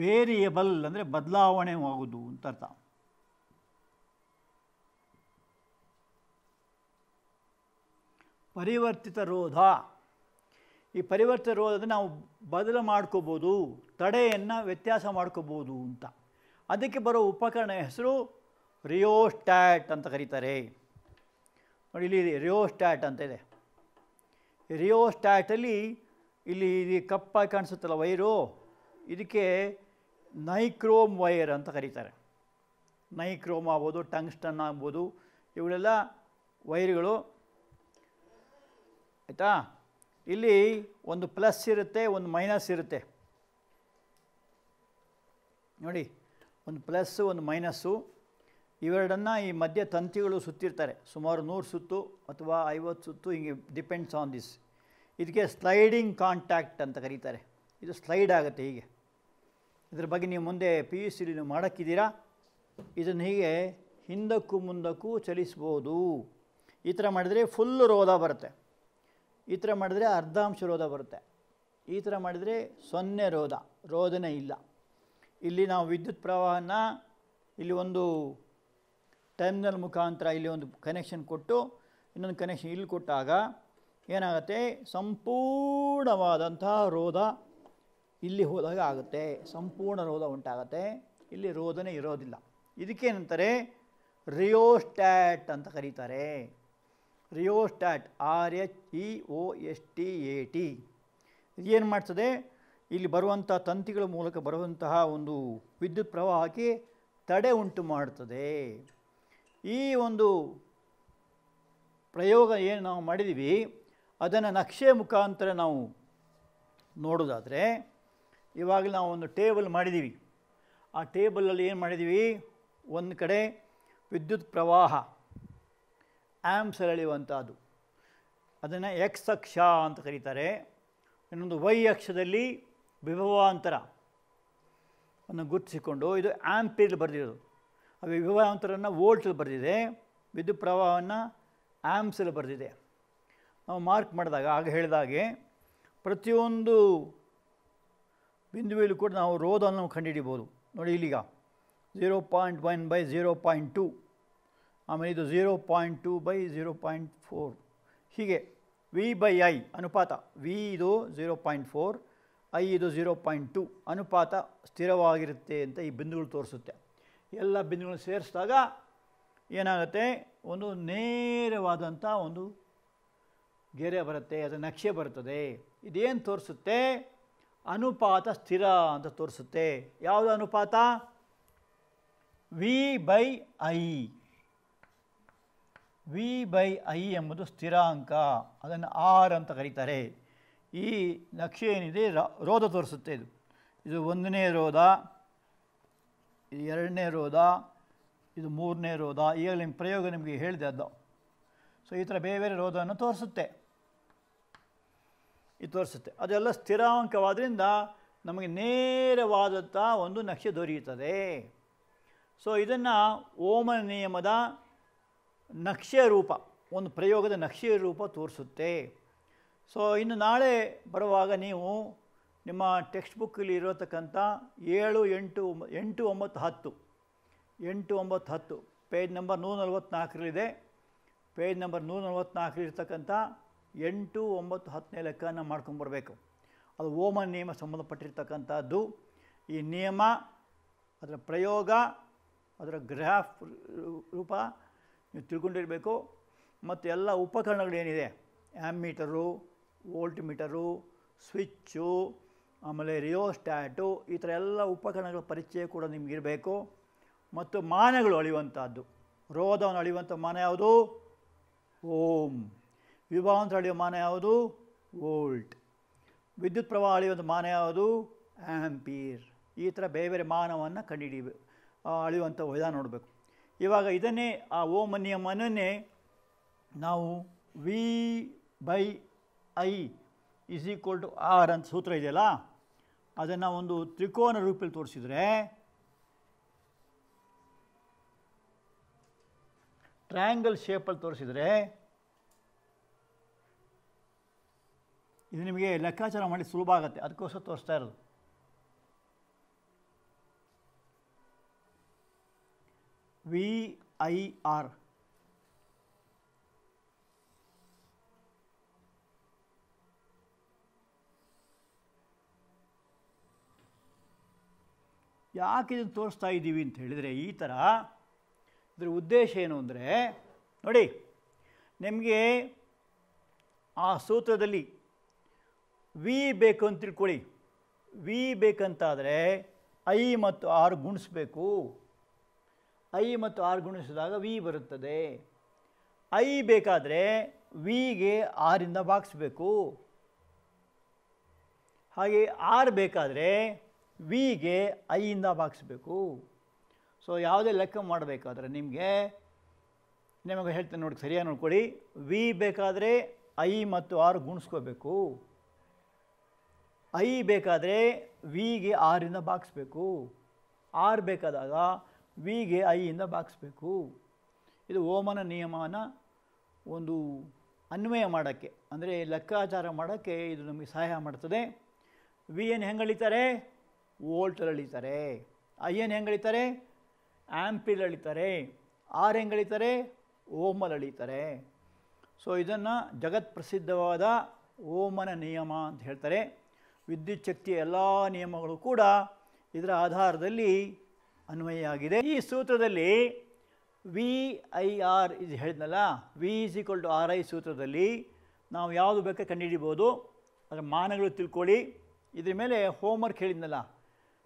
ವೇರಿಯಬಲ್ ಅಂದರೆ ಬದಲಾವಣೆ ಆಗೋದು ಅಂತ ಅರ್ಥ ಪರಿವರ್ತಿತ ರೋಧ ಈ ಪರಿವರ್ತಿತ ರೋಧ ನಾವು ಬದಲು ಮಾಡ್ಕೋಬೋದು ತಡೆಯನ್ನು ವ್ಯತ್ಯಾಸ ಮಾಡ್ಕೋಬೋದು ಅಂತ ಅದಕ್ಕೆ ಬರೋ ಉಪಕರಣ ಹೆಸರು ರಿಯೋಸ್ಟ್ಯಾಟ್ ಅಂತ ಕರೀತಾರೆ ನೋಡಿ ಇಲ್ಲಿ ರಿಯೋಸ್ಟ್ಯಾಟ್ ಅಂತ ಇದೆ ರಿಯೋಸ್ಟ್ಯಾಟಲ್ಲಿ ಇಲ್ಲಿ ಇದು ಕಪ್ಪಾಗಿ ಕಾಣಿಸುತ್ತಲ್ಲ ವೈರು ಇದಕ್ಕೆ ನೈಕ್ರೋಮ್ ವೈರ್ ಅಂತ ಕರೀತಾರೆ ನೈಕ್ರೋಮ್ ಆಗ್ಬೋದು ಟಂಗ್ಸ್ಟನ್ ಆಗ್ಬೋದು ಇವುಗಳೆಲ್ಲ ವೈರ್ಗಳು ಆಯಿತಾ ಇಲ್ಲಿ ಒಂದು ಪ್ಲಸ್ ಇರುತ್ತೆ ಒಂದು ಮೈನಸ್ ಇರುತ್ತೆ ನೋಡಿ ಒಂದು ಪ್ಲಸ್ಸು ಒಂದು ಮೈನಸ್ಸು ಇವೆರಡನ್ನು ಈ ಮಧ್ಯ ತಂತಿಗಳು ಸುತ್ತಿರ್ತಾರೆ ಸುಮಾರು ನೂರು ಸುತ್ತು ಅಥವಾ ಐವತ್ತು ಸುತ್ತು ಹಿಂಗೆ ಡಿಪೆಂಡ್ಸ್ ಆನ್ ದಿಸ್ ಇದಕ್ಕೆ ಸ್ಲೈಡಿಂಗ್ ಕಾಂಟ್ಯಾಕ್ಟ್ ಅಂತ ಕರೀತಾರೆ ಇದು ಸ್ಲೈಡ್ ಆಗುತ್ತೆ ಹೀಗೆ ಇದ್ರ ಬಗ್ಗೆ ನೀವು ಮುಂದೆ ಪಿ ಯು ಸಿಲಿ ನೀವು ಮಾಡೋಕ್ಕಿದ್ದೀರಾ ಇದನ್ನು ಹೀಗೆ ಹಿಂದಕ್ಕೂ ಮುಂದಕ್ಕೂ ಚಲಿಸ್ಬೋದು ಈ ಥರ ಮಾಡಿದರೆ ಫುಲ್ ರೋಧ ಬರುತ್ತೆ ಈ ಥರ ಮಾಡಿದರೆ ಅರ್ಧಾಂಶ ರೋಧ ಬರುತ್ತೆ ಈ ಥರ ಮಾಡಿದರೆ ಸೊನ್ನೆ ರೋಧ ರೋಧನೇ ಇಲ್ಲ ಇಲ್ಲಿ ನಾವು ವಿದ್ಯುತ್ ಪ್ರವಾಹನ ಇಲ್ಲಿ ಒಂದು ಟರ್ಮಿನಲ್ ಮುಖಾಂತರ ಇಲ್ಲಿ ಒಂದು ಕನೆಕ್ಷನ್ ಕೊಟ್ಟು ಇನ್ನೊಂದು ಕನೆಕ್ಷನ್ ಇಲ್ಲಿ ಕೊಟ್ಟಾಗ ಏನಾಗುತ್ತೆ ಸಂಪೂರ್ಣವಾದಂತಹ ರೋಧ ಇಲ್ಲಿ ಹೋದಾಗ ಆಗುತ್ತೆ ಸಂಪೂರ್ಣ ರೋಧ ಉಂಟಾಗುತ್ತೆ ಇಲ್ಲಿ ರೋಧನೇ ಇರೋದಿಲ್ಲ ಇದಕ್ಕೇನಂತಾರೆ ರಿಯೋಸ್ಟ್ಯಾಟ್ ಅಂತ ಕರೀತಾರೆ rheostat R H e E O S T A T ಏನು ಮಾಡ್ತದೆ ಇಲ್ಲಿ ಬರುವಂಥ ತಂತಿಗಳ ಮೂಲಕ ಬರುವಂತಹ ಒಂದು ವಿದ್ಯುತ್ ಪ್ರವಾಹಕ್ಕೆ ತಡೆ ಉಂಟು ಮಾಡುತ್ತದೆ ಈ ಒಂದು ಪ್ರಯೋಗ ಏನು ನಾವು ಮಾಡಿದ್ದೀವಿ ಅದನ್ನು ನಕ್ಷೆ ಮುಖಾಂತರ ನಾವು ನೋಡೋದಾದರೆ ಇವಾಗ ನಾವು ಒಂದು ಟೇಬಲ್ ಮಾಡಿದ್ದೀವಿ ಆ ಟೇಬಲಲ್ಲಿ ಏನು ಮಾಡಿದ್ದೀವಿ ಒಂದು ಕಡೆ ವಿದ್ಯುತ್ ಪ್ರವಾಹ ಆ್ಯಮ್ಸ್ ಎಳೆಯುವಂಥದ್ದು ಅದನ್ನು ಎಕ್ಸ್ ಅಕ್ಷ ಅಂತ ಕರೀತಾರೆ ಇನ್ನೊಂದು ವೈ ಅಕ್ಷದಲ್ಲಿ ವಿಭವಾಂತರ ಅನ್ನು ಗುರುತಿಸಿಕೊಂಡು ಇದು ಆ್ಯಂಪೇರ್ ಬರೆದಿರೋದು ಆ ವಿಭವಾಂತರನ್ನು ವೋಲ್ಟಲ್ಲಿ ಬರೆದಿದೆ ವಿದ್ಯುತ್ ಪ್ರವಾಹವನ್ನು ಆ್ಯಮ್ಸಲ್ಲಿ ಬರೆದಿದೆ ನಾವು ಮಾರ್ಕ್ ಮಾಡಿದಾಗ ಆಗ ಹೇಳಿದಾಗೆ ಪ್ರತಿಯೊಂದು ಬಿಂದುವಿಲು ಕೂಡ ನಾವು ರೋಧವನ್ನು ಕಂಡುಹಿಡಿಬೋದು ನೋಡಿ ಇಲ್ಲಿಗ zero point one by zero point two ಆಮೇಲೆ ಇದು zero point two by zero point four ಹೀಗೆ ವಿ ಬೈ ಐ ಅನುಪಾತ ವಿ ಇದು ಝೀರೋ ಪಾಯಿಂಟ್ ಫೋರ್ ಐ ಇದು ಝೀರೋ ಪಾಯಿಂಟ್ ಟು ಅನುಪಾತ ಸ್ಥಿರವಾಗಿರುತ್ತೆ ಅಂತ ಈ ಬಿಂದುಗಳು ತೋರಿಸುತ್ತೆ ಎಲ್ಲ ಬಿಂದುಗಳನ್ನು ಸೇರಿಸಿದಾಗ ಏನಾಗುತ್ತೆ ಒಂದು ನೇರವಾದಂಥ ಒಂದು ಗೆರೆ ಬರುತ್ತೆ ಅದರ ನಕ್ಷೆ ಬರುತ್ತದೆ ಇದೇನು ತೋರಿಸುತ್ತೆ ಅನುಪಾತ ಸ್ಥಿರ ಅಂತ ತೋರಿಸುತ್ತೆ ಯಾವುದು ಅನುಪಾತ V by I V by I ಎಂಬುದು ಸ್ಥಿರಾಂಕ ಅದನ್ನು ಆರ್ ಅಂತ ಕರೀತಾರೆ ಈ ನಕ್ಷೆ ಏನಿದೆ ರೋಧ ತೋರಿಸುತ್ತೆ ಇದು ಇದು ಒಂದನೇ ರೋಧ ಇದು ಎರಡನೇ ರೋಧ ಇದು ಮೂರನೇ ರೋಧ ಈಗಲೇ ನಿಮ್ಮ ಪ್ರಯೋಗ ನಿಮಗೆ ಹೇಳಿದೆ ಅದು ಸೊ ಈ ಥರ ಬೇರೆ ಬೇರೆ ರೋಧವನ್ನು ತೋರಿಸುತ್ತೆ ಇದು ತೋರಿಸುತ್ತೆ ಅದೆಲ್ಲ ಸ್ಥಿರಾಂಕವಾದ್ರಿಂದ ನಮಗೆ ನೇರವಾದಂಥ ಒಂದು ನಕ್ಷೆ ದೊರೆಯುತ್ತದೆ ಸೊ ಇದನ್ನು ಓಮ ನಿಯಮದ ನಕ್ಷೆ ರೂಪ ಒಂದು ಪ್ರಯೋಗದ ನಕ್ಷೆಯ ರೂಪ ತೋರಿಸುತ್ತೆ ಸೊ ಇನ್ನು ನಾಳೆ ಬರುವಾಗ ನೀವು ನಿಮ್ಮ ಟೆಕ್ಸ್ಟ್ ಬುಕ್ಕಲ್ಲಿ ಇರತಕ್ಕಂಥ ಏಳು ಎಂಟು ಎಂಟು ಒಂಬತ್ತು ಹತ್ತು ಎಂಟು ಒಂಬತ್ತು ಹತ್ತು ಪೇಜ್ ನಂಬರ್ ನೂರ ನಲವತ್ತ್ನಾಲ್ಕರಲ್ಲಿದೆ ಪೇಜ್ ನಂಬರ್ ನೂರ ಇರತಕ್ಕಂಥ ಎಂಟು ಒಂಬತ್ತು ಹತ್ತನೇ ಲೆಕ್ಕನ ಬರಬೇಕು ಅದು ಓಮನ್ ನಿಯಮ ಸಂಬಂಧಪಟ್ಟಿರ್ತಕ್ಕಂಥದ್ದು ಈ ನಿಯಮ ಅದರ ಪ್ರಯೋಗ ಅದರ ಗ್ರಾಫ್ ರೂಪ ನೀವು ತಿಳ್ಕೊಂಡಿರಬೇಕು ಮತ್ತು ಎಲ್ಲ ಉಪಕರಣಗಳೇನಿದೆ ammeter voltmeter switch ಆಮೇಲೆ ರಿಯೋಸ್ಟ್ಯಾಟು ಈ ಥರ ಎಲ್ಲ ಉಪಕರಣಗಳ ಪರಿಚಯ ಕೂಡ ನಿಮಗಿರಬೇಕು ಮತ್ತು ಮಾನಗಳು ಅಳಿಯುವಂಥದ್ದು ರೋಧವನ್ನು ಅಳಿಯುವಂಥ ಮಾನ ಯಾವುದು ಓಂ ವಿಭವಂತ ಅಳೆಯುವ ಮಾನ ಯಾವುದು ವೋಲ್ಟ್ ವಿದ್ಯುತ್ ಪ್ರವಾಹ ಅಳಿಯುವಂಥ ಮಾನ ಯಾವುದು ಆ್ಯಂಪೀರ್ ಈ ಥರ ಬೇರೆ ಬೇರೆ ಮಾನವನ್ನು ಕಂಡುಹಿಡಿ ಅಳೆಯುವಂಥ ವಿಧಾನ ನೋಡಬೇಕು ಇವಾಗ ಇದನ್ನೇ ಆ ಓಮ್ ನಿಯಮನೇ ನಾವು V by I is equal to R ಅಂತ ಸೂತ್ರ ಇದೆಯಲ್ಲ ಅದನ್ನು ಒಂದು ತ್ರಿಕೋನ ರೂಪದಲ್ಲಿ ತೋರಿಸಿದರೆ ಟ್ರಯಾಂಗಲ್ ಶೇಪಲ್ಲಿ ತೋರಿಸಿದರೆ ಇದು ನಿಮಗೆ ಲೆಕ್ಕಾಚಾರ ಮಾಡಿ ಸುಲಭ ಆಗುತ್ತೆ ಅದಕ್ಕೋಸ್ಕರ ತೋರಿಸ್ತಾ ಇರೋದು ವಿ ಐ ಆರ್ ಯಾಕೆ ಇದನ್ನು ತೋರಿಸ್ತಾ ಇದ್ದೀವಿ ಅಂತ ಹೇಳಿದರೆ ಈ ಥರ ಇದರ ಉದ್ದೇಶ ಏನು ಅಂದರೆ ನೋಡಿ ನಿಮಗೆ ಆ ಸೂತ್ರದಲ್ಲಿ ವಿ ಬೇಕು ಅಂತ ತಿಳ್ಕೊಳ್ಳಿ ವಿ ಬೇಕಂತಾದರೆ ಐ ಮತ್ತು ಆರು ಗುಣಿಸ್ಬೇಕು ಐ ಮತ್ತು ಆರು ಗುಣಿಸಿದಾಗ ವಿ ಬರುತ್ತದೆ ಐ ಬೇಕಾದರೆ ವಿಗೆ ಆರಿಂದ ಭಾಗಿಸ್ಬೇಕು ಹಾಗೆ ಆರ್ ಬೇಕಾದರೆ ವಿಗೆ ಐಯಿಂದ ಭಾಗಿಸ್ಬೇಕು ಸೊ ಯಾವುದೇ ಲೆಕ್ಕ ಮಾಡಬೇಕಾದ್ರೆ ನಿಮಗೆ ನಿಮಗೆ ಹೇಳ್ತೇನೆ ನೋಡಿ ಸರಿಯಾಗಿ ನೋಡ್ಕೊಳ್ಳಿ ವಿ ಬೇಕಾದರೆ ಐ ಮತ್ತು ಆರು ಗುಣಿಸ್ಕೋಬೇಕು ಐ ಬೇಕಾದರೆ ವಿಗೆ ಆರಿಂದ ಭಾಗಿಸ್ಬೇಕು ಆರು ಬೇಕಾದಾಗ ವಿಗೆ ಐಯಿಂದ ಭಾಗಿಸ್ಬೇಕು ಇದು ಓಮನ ನಿಯಮನ ಒಂದು ಅನ್ವಯ ಮಾಡೋಕ್ಕೆ ಅಂದರೆ ಲೆಕ್ಕಾಚಾರ ಮಾಡೋಕ್ಕೆ ಇದು ನಮಗೆ ಸಹಾಯ ಮಾಡ್ತದೆ ವಿ ಏನು ಹೆಂಗೆ ಅಳಿತಾರೆ ವೋಲ್ಟಲ್ಲಿ ಅಳಿತಾರೆ ಐ ಎನ್ ಹೆಂಗೆ ಅಳಿತಾರೆ ಆ್ಯಂಪಿಲ್ ಅಳಿತಾರೆ ಆರ್ ಹೆಂಗೆ ಅಳಿತಾರೆ ಓಮಲ್ ಅಳಿತಾರೆ ಸೊ ಇದನ್ನು ಜಗತ್ ಪ್ರಸಿದ್ಧವಾದ ಓಮನ ನಿಯಮ ಅಂತ ಹೇಳ್ತಾರೆ ವಿದ್ಯುತ್ ಎಲ್ಲ ನಿಯಮಗಳು ಕೂಡ ಇದರ ಆಧಾರದಲ್ಲಿ ಅನ್ವಯ ಆಗಿದೆ ಈ ಸೂತ್ರದಲ್ಲಿ ವಿ ಐ ಆರ್ ಇದು ಹೇಳಿದ್ನಲ್ಲ V is equal to R I ಸೂತ್ರದಲ್ಲಿ ನಾವು ಯಾವುದು ಬೇಕಾದ ಕಂಡುಹಿಡಿಬೋದು ಅದರ ಮಾನಗಳು ತಿಳ್ಕೊಳ್ಳಿ ಇದ್ರ ಮೇಲೆ ಹೋಮ್ವರ್ಕ್ ಹೇಳಿದ್ನಲ್ಲ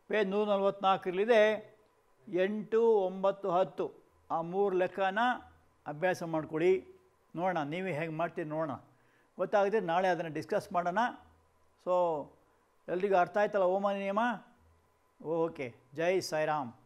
ಪೇಜ್ ನೂರ ನಲ್ವತ್ನಾಲ್ಕರಲ್ಲಿದೆ ಎಂಟು ಒಂಬತ್ತು ಹತ್ತು ಆ ಮೂರು ಲೆಕ್ಕನ ಅಭ್ಯಾಸ ಮಾಡಿಕೊಡಿ ನೋಡೋಣ ನೀವೇ ಹೇಗೆ ಮಾಡ್ತೀರಿ ನೋಡೋಣ ಗೊತ್ತಾಗದೆ ನಾಳೆ ಅದನ್ನು ಡಿಸ್ಕಸ್ ಮಾಡೋಣ ಸೊ ಎಲ್ರಿಗೂ ಅರ್ಥ ಆಯ್ತಲ್ಲ ಓಮ ನಿಯಮ ಓಕೆ ಜೈ ಸಾಯಿರಾಮ್